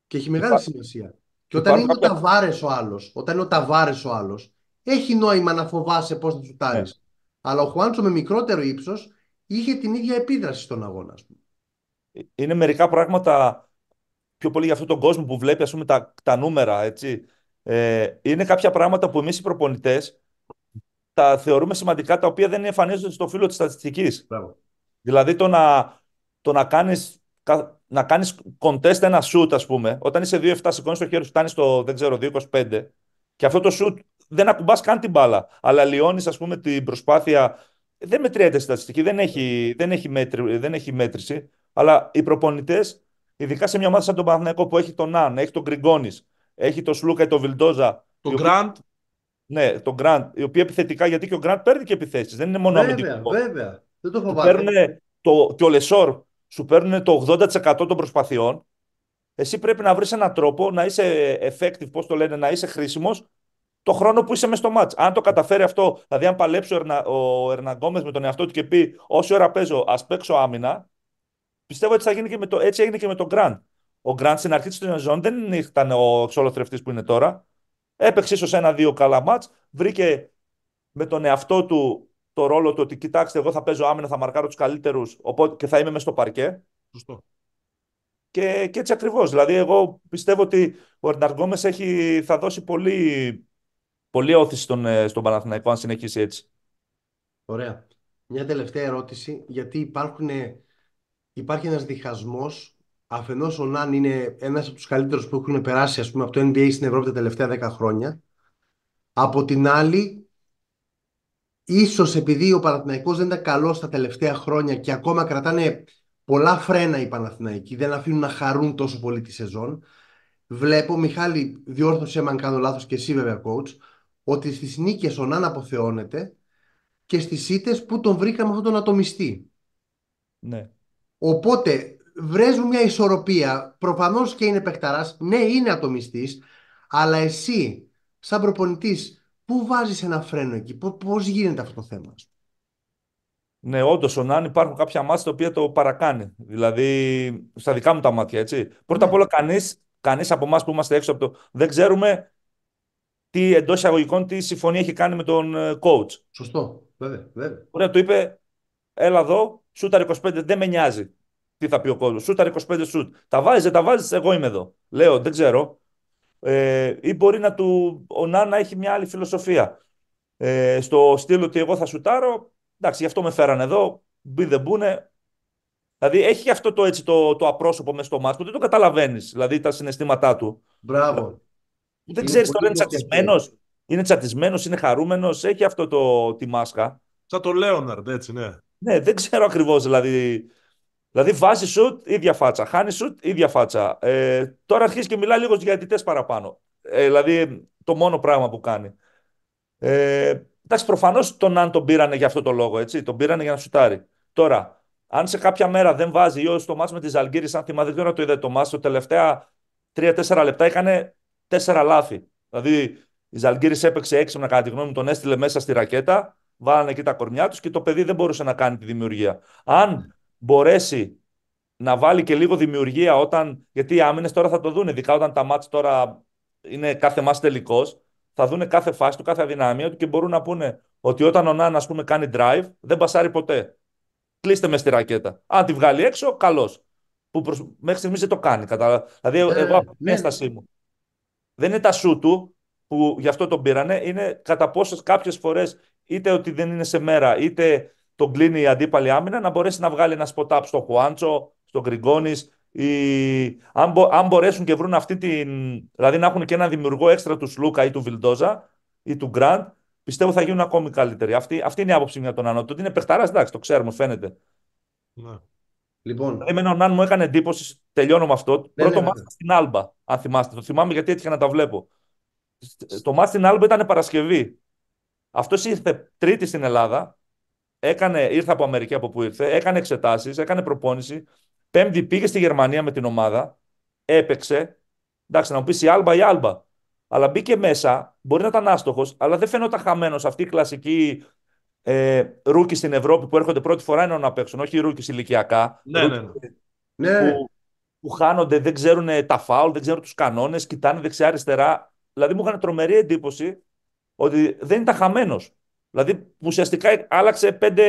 Και έχει μεγάλη σημασία. Και όταν είναι ο Ταβάρες ο άλλος, όταν είναι ο ο άλλος, έχει νόημα να φοβάσαι πώς να σουτάρεις. Ναι. Αλλά ο Χουάντσο με μικρότερο ύψος είχε την ίδια επίδραση στον αγώνα. Ε, είναι μερικά πράγματα πιο πολύ για αυτόν τον κόσμο που βλέπει ας πούμε, τα, τα νούμερα. Έτσι. Ε, είναι κάποια πράγματα που εμείς οι προπονητές τα θεωρούμε σημαντικά τα οποία δεν εμφανίζονται στο φύλλο της στατιστικής. Δηλαδή το να, το να κάνεις να κάνεις contest ένα σουτ ας πούμε, όταν είσαι 2-7, σηκώνεις το χέρι σου, φτάνεις στο, δεν ξέρω, 2-25 και αυτό το σουτ δεν ακουμπάς καν την μπάλα, αλλά λιώνεις, πούμε, την προσπάθεια, δεν μετριέται στατιστική, δεν έχει, δεν έχει, μέτρη, δεν έχει μέτρηση, αλλά οι προπονητές, ειδικά σε μια ομάδα σαν τον Παναθηναϊκό που έχει τον Ναν, έχει τον Γκριγκόνης, έχει τον Σλούκα ή τον Βιλντόζα, το Γκραντ, ναι, τον Γκραντ, η οποία επιθετικά, γιατί και ο Γκραντ παίρνει και επιθέσεις. Δεν είναι μόνο βέβαια, αμυντικό. Βέβαια, δεν το φοβάμαι. Παίρνουν το, και ο Λεσόρ σου παίρνουν το 80% των προσπαθειών. Εσύ πρέπει να βρεις έναν τρόπο να είσαι effective, πώς το λένε, να είσαι χρήσιμος το χρόνο που είσαι μέσα στο μάτ. Αν το καταφέρει αυτό, δηλαδή αν παλέψει ο, Ερναγκόμε με τον εαυτό του και πει: Όση ώρα παίζω, ας παίξω άμυνα, πιστεύω ότι θα γίνει και με το, έτσι έγινε και με τον Γκραντ. Ο Γκραντ στην αρχή της σεζόν δεν ήταν ο εξολοθρευτής που είναι τώρα. Έπαιξε ίσως ένα-δύο καλά μάτ. Βρήκε με τον εαυτό του το ρόλο του ότι κοιτάξτε, εγώ θα παίζω άμυνα, θα μαρκάρω τους καλύτερους και θα είμαι μέσα στο παρκέ. Σωστό. Και, και έτσι ακριβώς. Δηλαδή, εγώ πιστεύω ότι ο Ερνταργόμε θα δώσει πολύ, πολύ όθηση στον, ε, στον Παναθηναϊκό αν συνεχίσει έτσι. Ωραία. Μια τελευταία ερώτηση, γιατί υπάρχει ένας διχασμός Αφενός ο Ναν είναι ένας από τους καλύτερους που έχουν περάσει ας πούμε, από το NBA στην Ευρώπη τα τελευταία 10 χρόνια. Από την άλλη, ίσως επειδή ο Παναθηναϊκός δεν ήταν καλός τα τελευταία χρόνια και ακόμα κρατάνε πολλά φρένα οι Παναθηναϊκοί, δεν αφήνουν να χαρούν τόσο πολύ τη σεζόν. Βλέπω, Μιχάλη, διόρθωσε αν κάνω λάθος και εσύ βέβαια, coach, ότι στις νίκες ο Ναν αποθεώνεται και στις ήττες που τον βρήκαμε αυτόν τον ατομιστή. Ναι. Οπότε βρέσουν μια ισορροπία. προφανώς και είναι παιχταράς, ναι είναι ατομιστής, αλλά εσύ σαν προπονητής, πού βάζεις ένα φρένο εκεί, πώς γίνεται αυτό το θέμα. Ναι, όντως, ο Νάν υπάρχουν κάποια μάτια τα οποία το παρακάνει. Δηλαδή, στα δικά μου τα μάτια, έτσι. Πρώτα απ' ναι. όλα, κανείς κανείς από εμάς που είμαστε έξω από το. Δεν ξέρουμε τι εντός εισαγωγικών τι συμφωνία έχει κάνει με τον ε, coach. Σωστό. Βέβαια. βέβαια. Ωραία, του είπε, έλα εδώ, σούταρ 25, δεν με νοιάζει τι θα πει ο κόσμος. σούταρ 25 σουτ. Τα βάζει, τα βάζεις, εγώ είμαι εδώ. Λέω, δεν ξέρω. Ε, ή μπορεί να του, ο Νάνα έχει μια άλλη φιλοσοφία. Ε, στο στήλο ότι εγώ θα σουτάρω, εντάξει, γι' αυτό με φέραν εδώ, μπει δεν μπούνε. Δηλαδή έχει αυτό το, έτσι, το, το απρόσωπο μες στο μάτι δεν το καταλαβαίνεις, δηλαδή τα συναισθήματά του. Μπράβο. Ε, δεν ξέρεις τώρα είναι τσατισμένο, είναι τσατισμένος, είναι χαρούμενος, έχει αυτό το, τη μάσκα. Σαν το Λέοναρντ, έτσι, ναι. Ναι, δεν ξέρω ακριβώς δηλαδή Δηλαδή βάζει σουτ, ίδια φάτσα. Χάνεις σουτ, ίδια φάτσα. Ε, τώρα αρχίζεις και μιλάει λίγος για αιτητές παραπάνω. Ε, δηλαδή το μόνο πράγμα που κάνει. Ε, εντάξει, προφανώς τον αν τον πήρανε για αυτό το λόγο. Έτσι, τον πήρανε για να σουτάρει. Τώρα, αν σε κάποια μέρα δεν βάζει ή το μάτσο με τη Ζαλγκύρης, αν θυμάμαι, δεν ξέρω το είδε το μάτσο, τα τελευταία 3-4 λεπτά έκανε 4 λεπτα είχαν 4 Δηλαδή η Ζαλγκύρης έπαιξε έξυπνα, κατά τη γνώμη μου, τον έστειλε μέσα στη ρακέτα, βάλανε εκεί τα κορμιά τους και το παιδί δεν μπορούσε να κάνει τη δημιουργία. Αν μπορέσει να βάλει και λίγο δημιουργία όταν. Γιατί οι άμυνες τώρα θα το δουν, ειδικά όταν τα μάτια τώρα είναι κάθε μα τελικός. Θα δουν κάθε φάση του, κάθε αδυναμία του και μπορούν να πούνε ότι όταν ο Νάν, ας πούμε, κάνει drive, δεν μπασάρει ποτέ. Κλείστε με στη ρακέτα. Αν τη βγάλει έξω, καλώς. Που μέχρι στιγμής δεν το κάνει. Κατα... Δηλαδή, ε, εγώ από την έστασή ναι. μου. Δεν είναι τα σου του που γι' αυτό τον πήρανε. Είναι κατά πόσες κάποιες φορές είτε ότι δεν είναι σε μέρα, είτε τον κλείνει η αντίπαλη άμυνα, να μπορέσει να βγάλει ένα σποτάπ στο Χουάντσο, στο Γκριγκόνης. Ή... Αν, μπο... αν, μπορέσουν και βρουν αυτή την. δηλαδή να έχουν και ένα δημιουργό έξτρα του Σλούκα ή του Βιλντόζα ή του Γκραντ, πιστεύω θα γίνουν ακόμη καλύτεροι. Αυτή, αυτή είναι η άποψη για τον Ανώ. είναι παιχταράς, εντάξει, το ξέρουμε, φαίνεται. Ναι. Λοιπόν. Δηλαδή, εμένα ο Νάν μου έκανε εντύπωση, τελειώνω με αυτό. Ναι, πρώτο ναι, ναι. στην Άλμπα, αν θυμάστε. Το θυμάμαι γιατί έτυχε να τα βλέπω. Το μάτι στην Άλμπα ήταν Παρασκευή. Αυτός ήρθε Τρίτη στην Ελλάδα έκανε, ήρθε από Αμερική από που ήρθε, έκανε εξετάσεις, έκανε προπόνηση. Πέμπτη πήγε στη Γερμανία με την ομάδα, έπαιξε. Εντάξει, να μου πεις η άλμπα ή άλμπα. Αλλά μπήκε μέσα, μπορεί να ήταν άστοχος, αλλά δεν φαινόταν χαμένος αυτή η κλασική ε, ρούκι στην Ευρώπη που έρχονται πρώτη φορά ενώ να παίξουν, όχι ναι, ρούκις ηλικιακά. Ναι, ναι. ναι. Που, που χάνονται, δεν ξέρουν τα φάουλ, δεν ξέρουν τους κανόνες, κοιτάνε δεξιά-αριστερά. Δηλαδή μου είχαν τρομερή εντύπωση ότι δεν ήταν χαμένος. Δηλαδή ουσιαστικά άλλαξε πέντε,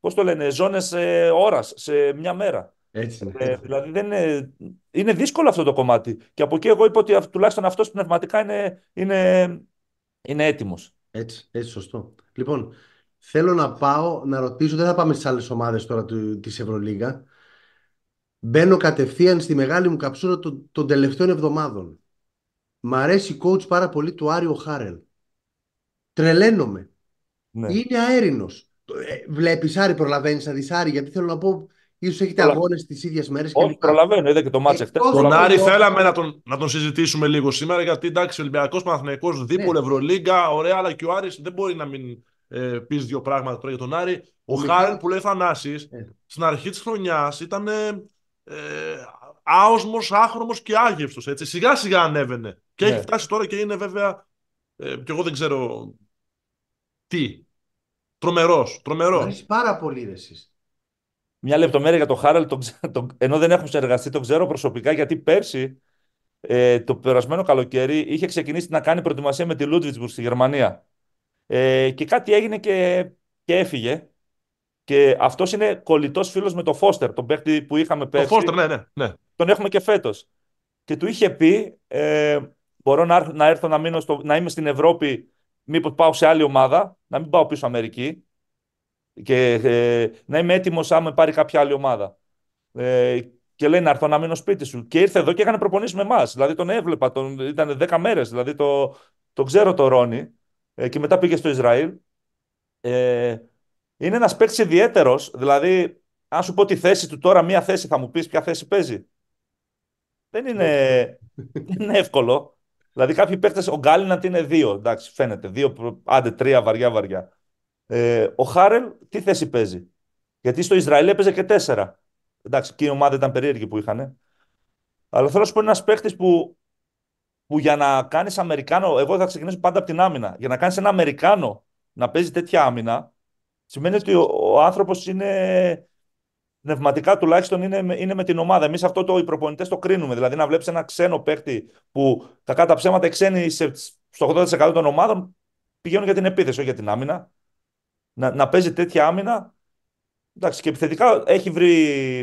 πώς το λένε, ζώνες ε, ώρας σε μια μέρα. Έτσι. Ε, δηλαδή δεν είναι, είναι δύσκολο αυτό το κομμάτι. Και από εκεί εγώ είπα ότι τουλάχιστον αυτός πνευματικά είναι, είναι, είναι έτοιμος. Έτσι, έτσι σωστό. Λοιπόν, θέλω να πάω να ρωτήσω, δεν θα πάμε στις άλλες ομάδες τώρα της Ευρωλίγα. Μπαίνω κατευθείαν στη μεγάλη μου καψούλα των, των τελευταίων εβδομάδων. Μ' αρέσει η coach πάρα πολύ του Άριο Χάρελ. Τρελαίνομαι. Ναι. Είναι αέρινος. Ε, Βλέπεις Άρη, προλαβαίνεις να δεις Άρη, γιατί θέλω να πω. ίσως έχετε Προλα... αγώνες τις ίδιες μέρες. Όχι, και προλαβαίνω, είδα και το μάτσε χτε. Τον Άρη θέλαμε να τον, να τον συζητήσουμε λίγο σήμερα, γιατί εντάξει, Ολυμπιακός Παναθυμιακό δίπολο ναι. Ευρωλίγκα, ωραία, αλλά και ο Άρης δεν μπορεί να μην ε, πεις δύο πράγματα τώρα για τον Άρη. Ο ναι. Χάρεν που λέει Θανάσης ε. Ναι. στην αρχή της χρονιάς ήταν ε, ε, άοσμο, άχρωμο και άγευστος. Σιγά σιγά ανέβαινε. Και έχει ναι. φτάσει τώρα και είναι βέβαια. Ε, και εγώ δεν ξέρω τι. Τρομερός. Τρομερός. Αρέσει πάρα πολύ Μια λεπτομέρεια για τον Χάραλ. Τον, τον, ενώ δεν έχουμε συνεργαστεί, τον ξέρω προσωπικά γιατί πέρσι ε, το περασμένο καλοκαίρι είχε ξεκινήσει να κάνει προετοιμασία με τη Λούτβιτσμπουργκ στη Γερμανία. Ε, και κάτι έγινε και, και έφυγε. Και αυτός είναι κολλητός φίλος με τον Φώστερ, τον παίκτη που είχαμε πέρσι. Τον Φώστερ, ναι, ναι, ναι. Τον έχουμε και φέτος. Και του είχε πει, ε, μπορώ να, να έρθω να, μείνω στο, να είμαι στην Ευρώπη μήπως πάω σε άλλη ομάδα, να μην πάω πίσω Αμερική και ε, να είμαι έτοιμος άμα πάρει κάποια άλλη ομάδα. Ε, και λέει να έρθω να μείνω σπίτι σου. Και ήρθε εδώ και έκανε προπονήσεις με εμάς. Δηλαδή τον έβλεπα, τον, ήταν 10 μέρες. Δηλαδή το, το ξέρω το Ρόνι. Ε, και μετά πήγε στο Ισραήλ. Ε, είναι ένας παίκτης ιδιαίτερος. Δηλαδή, αν σου πω τη θέση του τώρα, μία θέση θα μου πεις ποια θέση παίζει. Δεν είναι, ναι. δεν είναι εύκολο. Δηλαδή κάποιοι παίχτες, ο Γκάλιναντ είναι δύο, εντάξει, φαίνεται. Δύο, άντε τρία βαριά βαριά. Ε, ο Χάρελ τι θέση παίζει. Γιατί στο Ισραήλ έπαιζε και τέσσερα. Εντάξει, και η ομάδα ήταν περίεργη που είχαν. Αλλά θέλω να σου πω ένας παίχτης που, που για να κάνεις Αμερικάνο. Εγώ θα ξεκινήσω πάντα από την άμυνα. Για να κάνεις ένα Αμερικάνο να παίζει τέτοια άμυνα, σημαίνει ότι ο, ο άνθρωπος είναι πνευματικά τουλάχιστον είναι, είναι με την ομάδα. Εμείς αυτό το, οι προπονητές το κρίνουμε. Δηλαδή να βλέπεις ένα ξένο παίκτη που τα κάτω ψέματα οι στο 80% των ομάδων πηγαίνουν για την επίθεση, όχι για την άμυνα. Να, να παίζει τέτοια άμυνα. Εντάξει, και επιθετικά έχει βρει,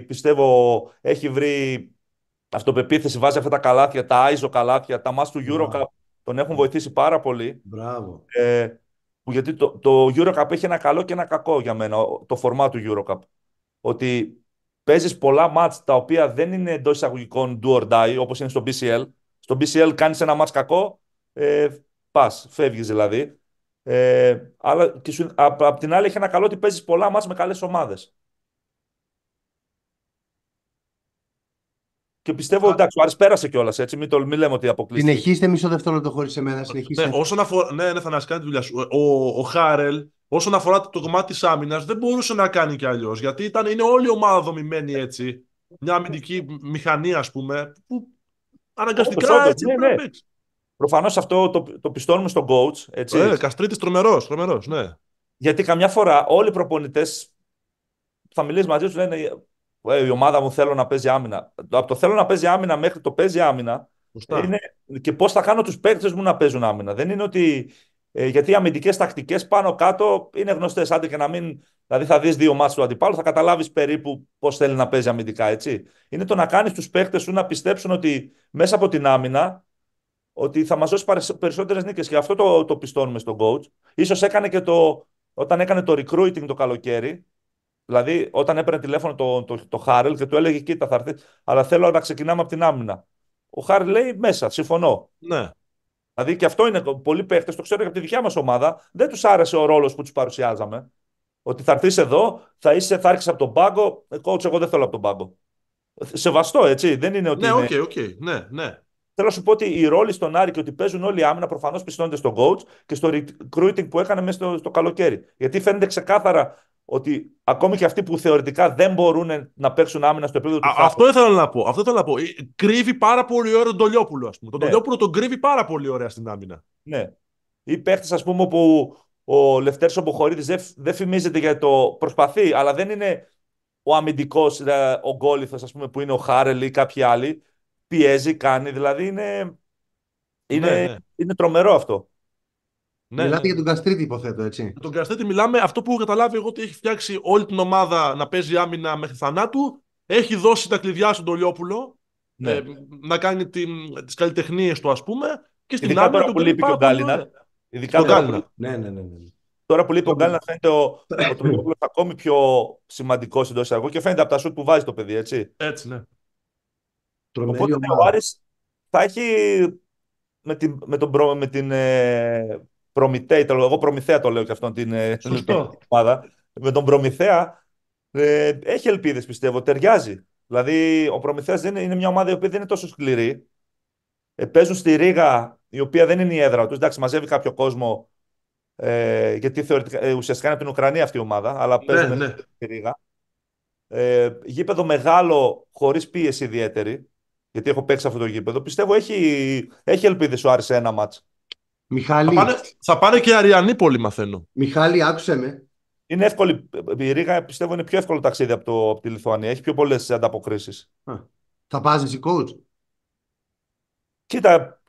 πιστεύω, έχει βρει αυτοπεποίθηση βάζει αυτά τα καλάθια, τα ISO καλάθια, τα Mass του ναι. Eurocup. Τον έχουν βοηθήσει πάρα πολύ. Μπράβο. Ε, γιατί το, το Eurocup έχει ένα καλό και ένα κακό για μένα, το φορμά του Eurocup ότι παίζεις πολλά μάτς τα οποία δεν είναι εντός εισαγωγικών do or die, όπως είναι στο BCL. Στο BCL κάνεις ένα μάτς κακό, ε, πας, φεύγεις δηλαδή. Ε, αλλά και σου, απ, την άλλη έχει ένα καλό ότι παίζεις πολλά μάτς με καλές ομάδες. Και πιστεύω ότι ο Άρης πέρασε κιόλας. Έτσι, μην, το, λέμε ότι αποκλείστηκε. Συνεχίστε μισό δευτερόλεπτο χωρίς εμένα. Συνεχίστε. Ναι, όσον αφορά. Ναι, ναι, θα να κάνει τη δουλειά σου. Ο, ο Χάρελ όσον αφορά το κομμάτι της άμυνας, δεν μπορούσε να κάνει κι αλλιώς. Γιατί ήταν, είναι όλη η ομάδα δομημένη έτσι. Μια αμυντική μηχανή, ας πούμε, που αναγκαστικά έτσι ναι, ναι. Προφανώς αυτό το, το πιστώνουμε στον coach. Έτσι. Ε, Καστρίτη τρομερός, τρομερός, ναι. Γιατί καμιά φορά όλοι οι προπονητές θα μιλήσεις μαζί τους, λένε «Ε, η ομάδα μου θέλω να παίζει άμυνα. Από το θέλω να παίζει άμυνα μέχρι το παίζει άμυνα. Είναι και πώς θα κάνω τους παίκτες μου να παίζουν άμυνα. Δεν είναι ότι ε, γιατί οι αμυντικές τακτικές πάνω κάτω είναι γνωστές. Άντε και να μην. Δηλαδή, θα δεις δύο μάτια του αντιπάλου, θα καταλάβεις περίπου πώς θέλει να παίζει αμυντικά, έτσι. Είναι το να κάνεις τους παίχτε σου να πιστέψουν ότι μέσα από την άμυνα ότι θα μας δώσει περισσότερες νίκες. Και αυτό το, το πιστώνουμε στον coach. σω έκανε και το. Όταν έκανε το recruiting το καλοκαίρι, δηλαδή όταν έπαιρνε τηλέφωνο το, το, το Χάρελ και του έλεγε: Κοίτα, θα έρθεις, αλλά θέλω να ξεκινάμε από την άμυνα. Ο Χάρελ λέει μέσα, συμφωνώ. Ναι. Δηλαδή και αυτό είναι. Πολλοί παίχτες, το ξέρω και από τη δικιά μας ομάδα, δεν τους άρεσε ο ρόλος που τους παρουσιάζαμε. Ότι θα έρθεις εδώ, θα, είσαι, θα έρχεσαι από τον πάγκο. Ε, coach εγώ δεν θέλω από τον πάγκο. Σεβαστό, έτσι. Δεν είναι ότι. Ναι, οκ, οκ, ναι, ναι. Θέλω να σου πω ότι οι ρόλοι στον Άρη και ότι παίζουν όλοι οι άμυνα προφανώς πιστώνται στον coach και στο recruiting που έκανε μέσα στο, στο καλοκαίρι. Γιατί φαίνεται ξεκάθαρα ότι ακόμη και αυτοί που θεωρητικά δεν μπορούν να παίξουν άμυνα στο επίπεδο του. Α, αυτό ήθελα να πω. Αυτό ήθελα να πω. Ε, κρύβει πάρα πολύ ωραίο τον Τολιόπουλο, ας πούμε. Τον ναι. Τολιόπουλο τον κρύβει πάρα πολύ ωραία στην άμυνα. Ναι. Ή παίχτες, ας πούμε, που ο Λευτέρης Ομποχωρήτη δεν, δεν φημίζεται για το. Προσπαθεί, αλλά δεν είναι ο αμυντικός, ε, ο ας πούμε, που είναι ο Χάρελ ή κάποιοι άλλοι. Πιέζει, κάνει. Δηλαδή είναι. Είναι, ναι, ναι. είναι τρομερό αυτό. Ναι, Μιλάτε ναι. για τον Καστρίτη, υποθέτω, έτσι. για Τον Καστρίτη μιλάμε. Αυτό που έχω καταλάβει εγώ ότι έχει φτιάξει όλη την ομάδα να παίζει άμυνα μέχρι θανάτου. Έχει δώσει τα κλειδιά στον Τολιόπουλο ναι. ε, να κάνει τις καλλιτεχνίες του, ας πούμε. Και στην Ειδικά άμυνα τώρα που λείπει και ο Γκάλινα. Ε, Ειδικά τον Γκάλινα. Ναι ναι, ναι, ναι, ναι, Τώρα που λείπει ο Γκάλινα φαίνεται ο, ο Τολιόπουλο ακόμη πιο σημαντικός εντός εισαγωγικών και φαίνεται από τα σουτ που βάζει το παιδί, έτσι. Έτσι, ναι. Οπότε ο Άρης θα έχει με την, με τον, με την ε, Προμηθέα, εγώ Προμηθέα το λέω και αυτόν την ε, ομάδα. Με τον Προμηθέα ε, έχει ελπίδες πιστεύω, ταιριάζει. Δηλαδή ο προμηθέας είναι, είναι μια ομάδα η οποία δεν είναι τόσο σκληρή. Ε, παίζουν στη Ρήγα η οποία δεν είναι η έδρα τους. Εντάξει, μαζεύει κάποιο κόσμο ε, γιατί θεωρητικά, ε, ουσιαστικά είναι από την Ουκρανία αυτή η ομάδα, αλλά ναι, παίζουν ναι. στη Ρήγα. Ε, γήπεδο μεγάλο, χωρίς πίεση ιδιαίτερη. Γιατί έχω παίξει αυτό το γήπεδο. Πιστεύω έχει, έχει ελπίδες ο άρεσε ένα μάτσο. Μιχάλη. Θα πάνε, και πάνε και Αριανίπολη, μαθαίνω. Μιχάλη, άκουσε με. Είναι εύκολη. Η Ρίγα πιστεύω είναι πιο εύκολο ταξίδι από, το, από τη Λιθουανία. Έχει πιο πολλές ανταποκρίσεις. Θα πας εσύ, coach. Κοίτα,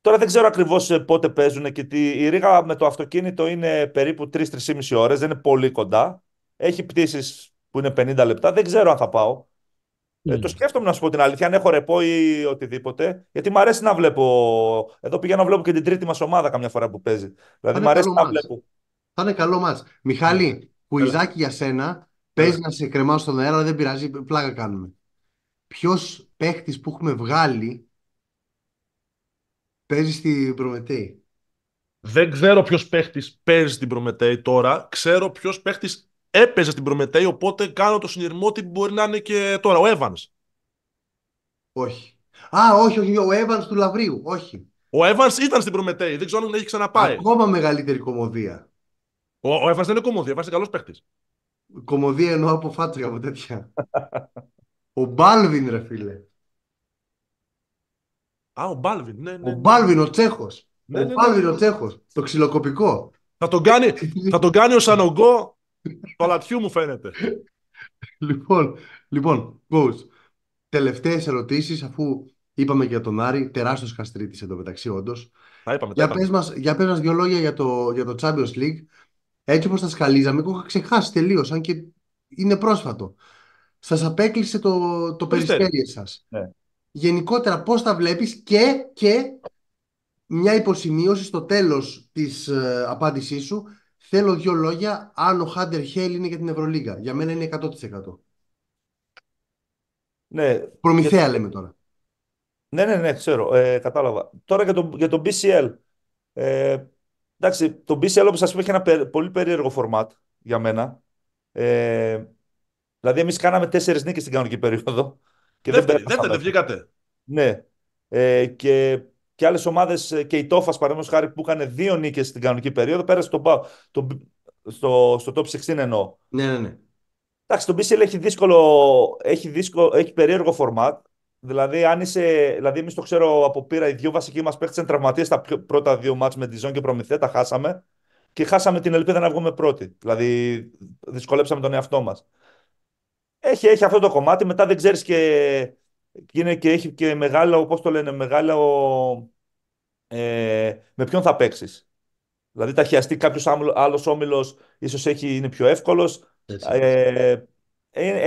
τώρα δεν ξέρω ακριβώς ε, πότε παίζουν και Η Ρίγα με το αυτοκίνητο είναι περίπου 3-3,5 ώρες. Δεν είναι πολύ κοντά. Έχει πτήσεις που είναι 50 λεπτά. Δεν ξέρω αν θα πάω. Ε, το σκέφτομαι να σου πω την αλήθεια, αν έχω ρεπό ή οτιδήποτε. Γιατί μου αρέσει να βλέπω. Εδώ πηγαίνω να βλέπω και την τρίτη μας ομάδα καμιά φορά που παίζει. Δηλαδή, μου αρέσει να μάτς. βλέπω. Θα είναι καλό μα. Μιχάλη, ναι. που για σένα παίζει να σε κρεμάω στον αέρα, δεν πειράζει, πλάκα κάνουμε. Ποιος παίχτης που έχουμε βγάλει παίζει στην Προμετέη. Δεν ξέρω ποιος παίχτης παίζει στην Προμετέη τώρα. Ξέρω ποιος παίχτης έπαιζε στην Προμετέη, οπότε κάνω το συνειρμό ότι μπορεί να είναι και τώρα ο Evans. Όχι. Α, όχι, όχι, ο Evans του Λαβρίου, όχι. Ο Evans ήταν στην Προμετέη, δεν ξέρω αν έχει ξαναπάει. Ακόμα μεγαλύτερη κομμωδία. Ο, ο δεν είναι κομμωδία, βάζει είναι καλός παίχτης. Κομμωδία εννοώ από φάτρια, από τέτοια. ο Μπάλβιν, ρε φίλε. Α, ο Μπάλβιν, ναι, ναι. Ο Μπάλβιν, ο Τσέχος. Ναι, ο ναι, ναι, Μπάλβιν, ναι. ο Τσέχος. Το ξυλοκοπικό. Θα τον κάνει, θα τον κάνει ο Σανογκό το λατιού μου φαίνεται. λοιπόν, λοιπόν, coach, τελευταίες ερωτήσεις αφού είπαμε για τον Άρη, τεράστιος καστρίτης μεταξύ όντως. Τα για, Πες μας, για πες δυο λόγια για το, για το Champions League. Έτσι όπως τα σκαλίζαμε, εγώ είχα ξεχάσει τελείως, αν και είναι πρόσφατο. Σας απέκλεισε το, το περιστέρι σας. Ναι. Γενικότερα πώς τα βλέπεις και, και μια υποσημείωση στο τέλος της ε, απάντησής σου Θέλω δύο λόγια αν ο Χάντερ Χέιλ είναι για την Ευρωλίγα. Για μένα είναι 100%. Ναι, Προμηθέα λέμε τώρα. Ναι, ναι, ναι, ξέρω. Ε, κατάλαβα. Τώρα για τον για το BCL. Ε, εντάξει, το BCL όπως σας είπα έχει ένα πολύ περίεργο φορμάτ για μένα. Ε, δηλαδή εμείς κάναμε τέσσερις νίκες στην κανονική περίοδο. Και δεύτερη, δεν δεύτερη, βγήκατε. Ναι. Ε, και και άλλες ομάδες ε, και η Τόφας, παραδείγματος χάρη, που είχαν δύο νίκες στην κανονική περίοδο, πέρασε τον Πάο. Το, στο, στο top 16 εννοώ. Ναι, ναι, ναι. Εντάξει, το BCL έχει δύσκολο, έχει, δύσκολο, έχει περίεργο φορμάτ. Δηλαδή, αν είσαι, δηλαδή, εμείς το ξέρω από πείρα, οι δύο βασικοί μας παίχτε ήταν τραυματίες τα πρώτα δύο μάτς με τη ζώνη και Προμηθέα, τα χάσαμε. Και χάσαμε την ελπίδα να βγούμε πρώτοι. Δηλαδή, δυσκολέψαμε τον εαυτό μας. Έχει, έχει αυτό το κομμάτι. Μετά δεν ξέρεις και είναι και έχει και μεγάλο, πώς το λένε, μεγάλο, ε, με ποιον θα παίξεις. Δηλαδή τα χειαστεί κάποιο άλλος όμιλος, ίσως είναι πιο εύκολος. Ε, ε,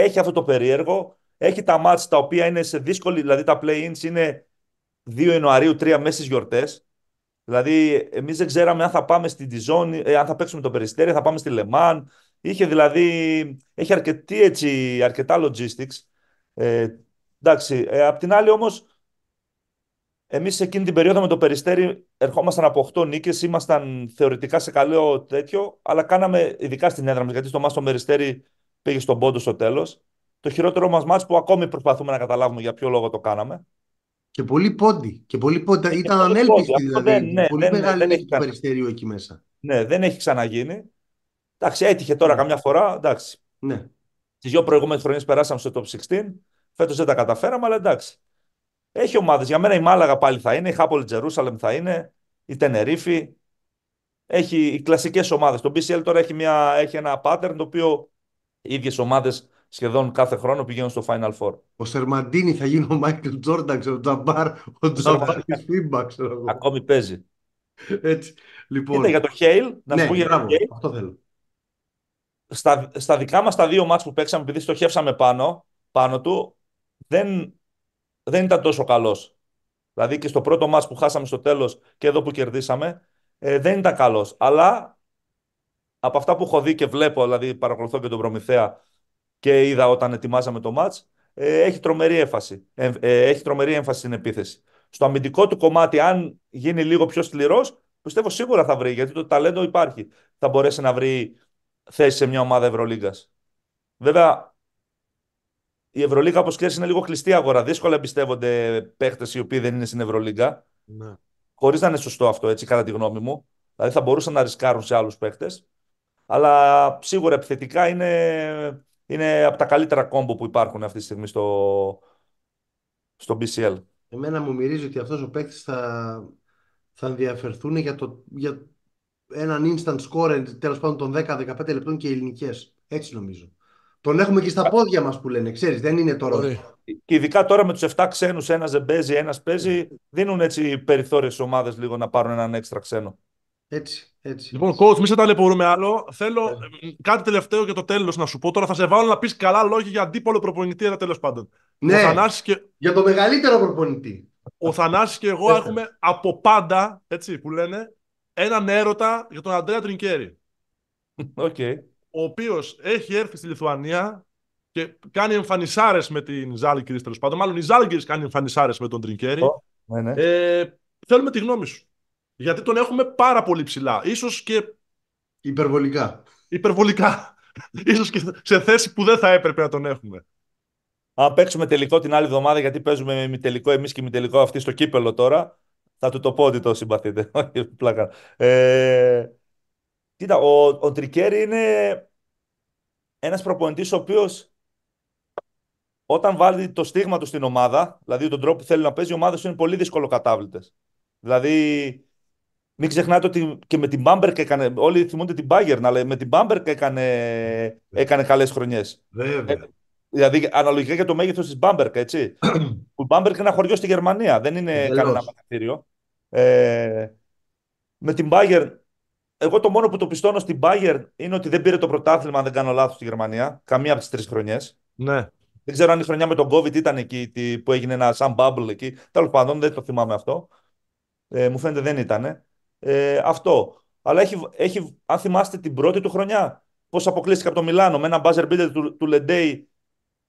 έχει αυτό το περίεργο. Έχει τα μάτς τα οποία είναι σε δύσκολη, δηλαδή τα play-ins είναι 2 Ιανουαρίου, 3 μέσα στις γιορτές. Δηλαδή, εμείς δεν ξέραμε αν θα πάμε στην Τιζόνη, ε, αν θα παίξουμε το Περιστέρι, θα πάμε στη Λεμάν. Είχε δηλαδή, έχει αρκετή, έτσι, αρκετά logistics. Ε, Εντάξει, ε, απ' την άλλη όμως, εμείς εκείνη την περίοδο με το Περιστέρι ερχόμασταν από 8 νίκες, ήμασταν θεωρητικά σε καλό τέτοιο, αλλά κάναμε ειδικά στην έδρα μας γιατί στο Μάστο το Περιστέρι πήγε στον πόντο στο τέλος. Το χειρότερο μας μάτι που ακόμη προσπαθούμε να καταλάβουμε για ποιο λόγο το κάναμε. Και πολύ πόντι. Και πολύ πόντι. Ε, Ήταν ανέλπιστη δηλαδή. Ναι, πολύ δεν, μεγάλη δεν, έχει το περιστέριο εκεί μέσα. Ναι, δεν έχει ξαναγίνει. Εντάξει, έτυχε τώρα ναι. καμιά φορά. Εντάξει. Ναι. δύο προηγούμενες χρονιές περάσαμε στο Top 16. Φέτος δεν τα καταφέραμε, αλλά εντάξει. Έχει ομάδες. Για μένα η Μάλαγα πάλι θα είναι, η Χάπολη Τζερούσαλεμ θα είναι, η Τενερίφη. Έχει οι κλασικές ομάδες. Το BCL τώρα έχει, μια, έχει ένα pattern το οποίο οι ίδιες ομάδες σχεδόν κάθε χρόνο πηγαίνουν στο Final Four. Ο Σερμαντίνη θα γίνει ο Μάικλ Τζόρνταν, ο Τζαμπάρ, ο Τζαμπάρ της Φίμπα, Ακόμη παίζει. Έτσι. Λοιπόν. Ήταν για το Χέιλ, να ναι, σου για το Χέιλ. Αυτό θέλω. Στα, στα δικά μας τα δύο μάτς που παίξαμε, επειδή στοχεύσαμε πάνω, πάνω του, δεν, δεν ήταν τόσο καλός. Δηλαδή και στο πρώτο μάτς που χάσαμε στο τέλος και εδώ που κερδίσαμε, ε, δεν ήταν καλός. Αλλά από αυτά που έχω δει και βλέπω, δηλαδή παρακολουθώ και τον Προμηθέα και είδα όταν ετοιμάζαμε το μάτς, ε, έχει, τρομερή έμφαση. Ε, ε, έχει τρομερή έμφαση στην επίθεση. Στο αμυντικό του κομμάτι, αν γίνει λίγο πιο σκληρός, πιστεύω σίγουρα θα βρει, γιατί το ταλέντο υπάρχει. Θα μπορέσει να βρει θέση σε μια ομάδα Ευρωλίγκας. Βέβαια, η Ευρωλίγα, όπως ξέρεις, είναι λίγο κλειστή αγορά. Δύσκολα εμπιστεύονται παίχτες οι οποίοι δεν είναι στην Ευρωλίγα. Ναι. Χωρίς να είναι σωστό αυτό, έτσι, κατά τη γνώμη μου. Δηλαδή θα μπορούσαν να ρισκάρουν σε άλλους παίχτες. Αλλά σίγουρα επιθετικά είναι, είναι από τα καλύτερα κόμπο που υπάρχουν αυτή τη στιγμή στο, στο BCL. Εμένα μου μυρίζει ότι αυτός ο παίκτης θα, θα ενδιαφερθούν για, το, για έναν instant score τέλος πάντων των 10-15 λεπτών και ελληνικές. Έτσι νομίζω. Τον έχουμε και στα πόδια μας που λένε, ξέρεις, δεν είναι τώρα. Και ειδικά τώρα με τους 7 ξένους, ένας δεν παίζει, ένας παίζει, ναι. δίνουν έτσι περιθώρια στις ομάδες λίγο να πάρουν έναν έξτρα ξένο. Έτσι, έτσι. Λοιπόν, coach, μη σε ταλαιπωρούμε άλλο. Θέλω ναι. κάτι τελευταίο για το τέλος να σου πω. Τώρα θα σε βάλω να πεις καλά λόγια για αντίπολο προπονητή, αλλά τέλος πάντων. Ναι, για το μεγαλύτερο προπονητή. Ο Θανάσης και εγώ έχουμε από πάντα, έτσι που λένε, έναν έρωτα για τον Αντρέα Τρινκέρι. Οκ. Okay ο οποίος έχει έρθει στη Λιθουανία και κάνει εμφανισάρες με την Ζάλγκη τέλος πάντων. Μάλλον η Ζάλγκη κάνει εμφανισάρες με τον Τρινκέρι. ναι, ναι. Ε, θέλουμε τη γνώμη σου. Γιατί τον έχουμε πάρα πολύ ψηλά. .σω και. Υπερβολικά. Υπερβολικά. Ίσως και σε θέση που δεν θα έπρεπε να τον έχουμε. Αν παίξουμε τελικό την άλλη εβδομάδα, γιατί παίζουμε με τελικό εμείς και με τελικό αυτή στο κύπελο τώρα, θα του το πω ότι το συμπαθείτε. Όχι, πλάκα. Ε, Κοίτα, ο, ο Τρικέρι είναι ένας προπονητής ο οποίος, όταν βάλει το στίγμα του στην ομάδα, δηλαδή τον τρόπο που θέλει να παίζει, η ομάδα σου είναι πολύ δύσκολο κατάβλητε. Δηλαδή, μην ξεχνάτε ότι και με την Μπάμπερκ έκανε. Όλοι θυμούνται την Μπάγκερν αλλά με την Μπάμπερκ έκανε, έκανε καλές χρονιές. Ε, δηλαδή, αναλογικά για το μέγεθος της Μπάμπερκ, έτσι. η Μπάμπερκ είναι ένα χωριό στη Γερμανία, δεν είναι Βελώς. κανένα μαγαθύριο. Ε, με την Bayern εγώ το μόνο που το πιστώνω στην Bayern είναι ότι δεν πήρε το πρωτάθλημα, αν δεν κάνω λάθος, στη Γερμανία. Καμία από τις τρεις χρονιές. Ναι. Δεν ξέρω αν η χρονιά με τον COVID ήταν εκεί που έγινε ένα σαν bubble εκεί. Τέλος πάντων, δεν το θυμάμαι αυτό. Ε, μου φαίνεται δεν ήταν. Ε, αυτό. Αλλά έχει, έχει, αν θυμάστε την πρώτη του χρονιά, πώς αποκλείστηκε από το Μιλάνο με ένα buzzer beater του, του Λεντέι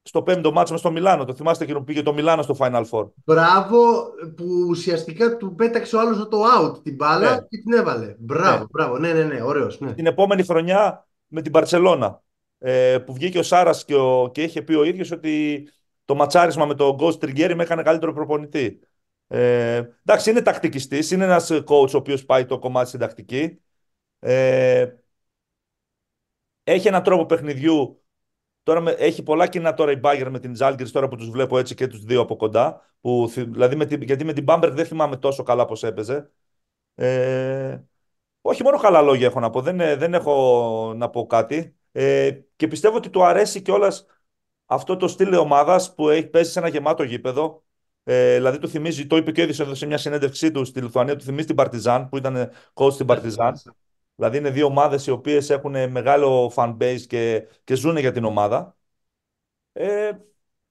στο πέμπτο μάτσο στο Μιλάνο. Το θυμάστε και που πήγε το Μιλάνο στο Final Four. Μπράβο που ουσιαστικά του πέταξε ο άλλος το out την μπάλα ναι. και την έβαλε. Μπράβο, ναι. μπράβο. Ναι, ναι, ναι, ωραίος, ναι. Την επόμενη χρονιά με την Παρσελώνα ε, που βγήκε ο Σάρας και, ο... είχε πει ο ίδιος ότι το ματσάρισμα με τον Ghost Trigger με έκανε καλύτερο προπονητή. Ε, εντάξει, είναι τακτικιστής, είναι ένας coach ο οποίος πάει το κομμάτι στην τακτική. Ε, έχει έναν τρόπο παιχνιδιού Τώρα έχει πολλά κοινά τώρα η Μπάγκερ με την Τζάλγκερ, τώρα που τους βλέπω έτσι και τους δύο από κοντά. Που, δηλαδή με γιατί με την Μπάμπερ δεν θυμάμαι τόσο καλά πώς έπαιζε. Ε, όχι μόνο καλά λόγια έχω να πω, δεν, ε, δεν έχω να πω κάτι. Ε, και πιστεύω ότι του αρέσει κιόλας αυτό το στυλ ομάδας που έχει, παίζει σε ένα γεμάτο γήπεδο. Ε, δηλαδή του θυμίζει, το είπε και ο σε μια συνέντευξή του στη Λιθουανία, του θυμίζει την Παρτιζάν που ήταν coach στην ναι, Παρτιζάν. Δηλαδή είναι δύο ομάδες οι οποίες έχουν μεγάλο fan base και, και ζουν για την ομάδα. Ε,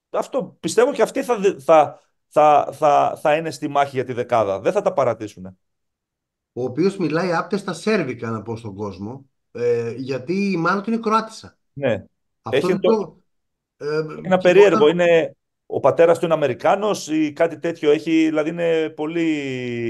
αυτό πιστεύω και αυτοί θα, θα, θα, θα, θα είναι στη μάχη για τη δεκάδα. Δεν θα τα παρατήσουν. Ο οποίος μιλάει άπτεστα σέρβικα να πω στον κόσμο, ε, γιατί η μάνα του είναι Κροάτισσα. Ναι. Αυτό Έχει το... Ε, είναι περίεργο. Είναι... Ο πατέρας του είναι Αμερικάνος ή κάτι τέτοιο. Έχει, δηλαδή είναι πολύ...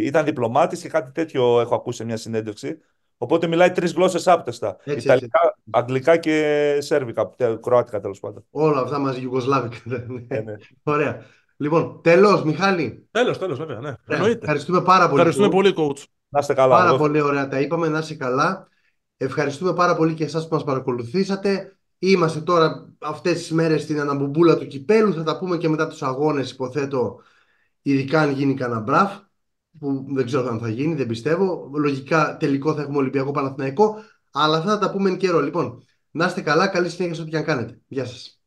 ήταν διπλωμάτης και κάτι τέτοιο έχω ακούσει σε μια συνέντευξη. Οπότε μιλάει τρεις γλώσσες άπτεστα. Ιταλικά, έτσι. Αγγλικά και Σέρβικα, Κροάτικα τέλος πάντων. Όλα αυτά μαζί Ιουγκοσλάβικα. ναι, ε, ναι. Ωραία. Λοιπόν, τέλος, Μιχάλη. Τέλος, τέλος, βέβαια. Ναι. Ε, ευχαριστούμε πάρα πολύ. Ευχαριστούμε πολύ, coach. Να είστε καλά. Πάρα εδώ. πολύ ωραία τα είπαμε. Να είστε καλά. Ευχαριστούμε πάρα πολύ και εσάς που μας παρακολουθήσατε. Είμαστε τώρα αυτές τις μέρες στην αναμπομπούλα του κυπέλου. Θα τα πούμε και μετά τους αγώνες, υποθέτω, ειδικά αν γίνει κανένα μπραφ που δεν ξέρω αν θα γίνει, δεν πιστεύω. Λογικά τελικό θα έχουμε Ολυμπιακό Παναθηναϊκό, αλλά θα τα πούμε εν καιρό. Λοιπόν, να είστε καλά, καλή συνέχεια σε ό,τι και αν κάνετε. Γεια σας.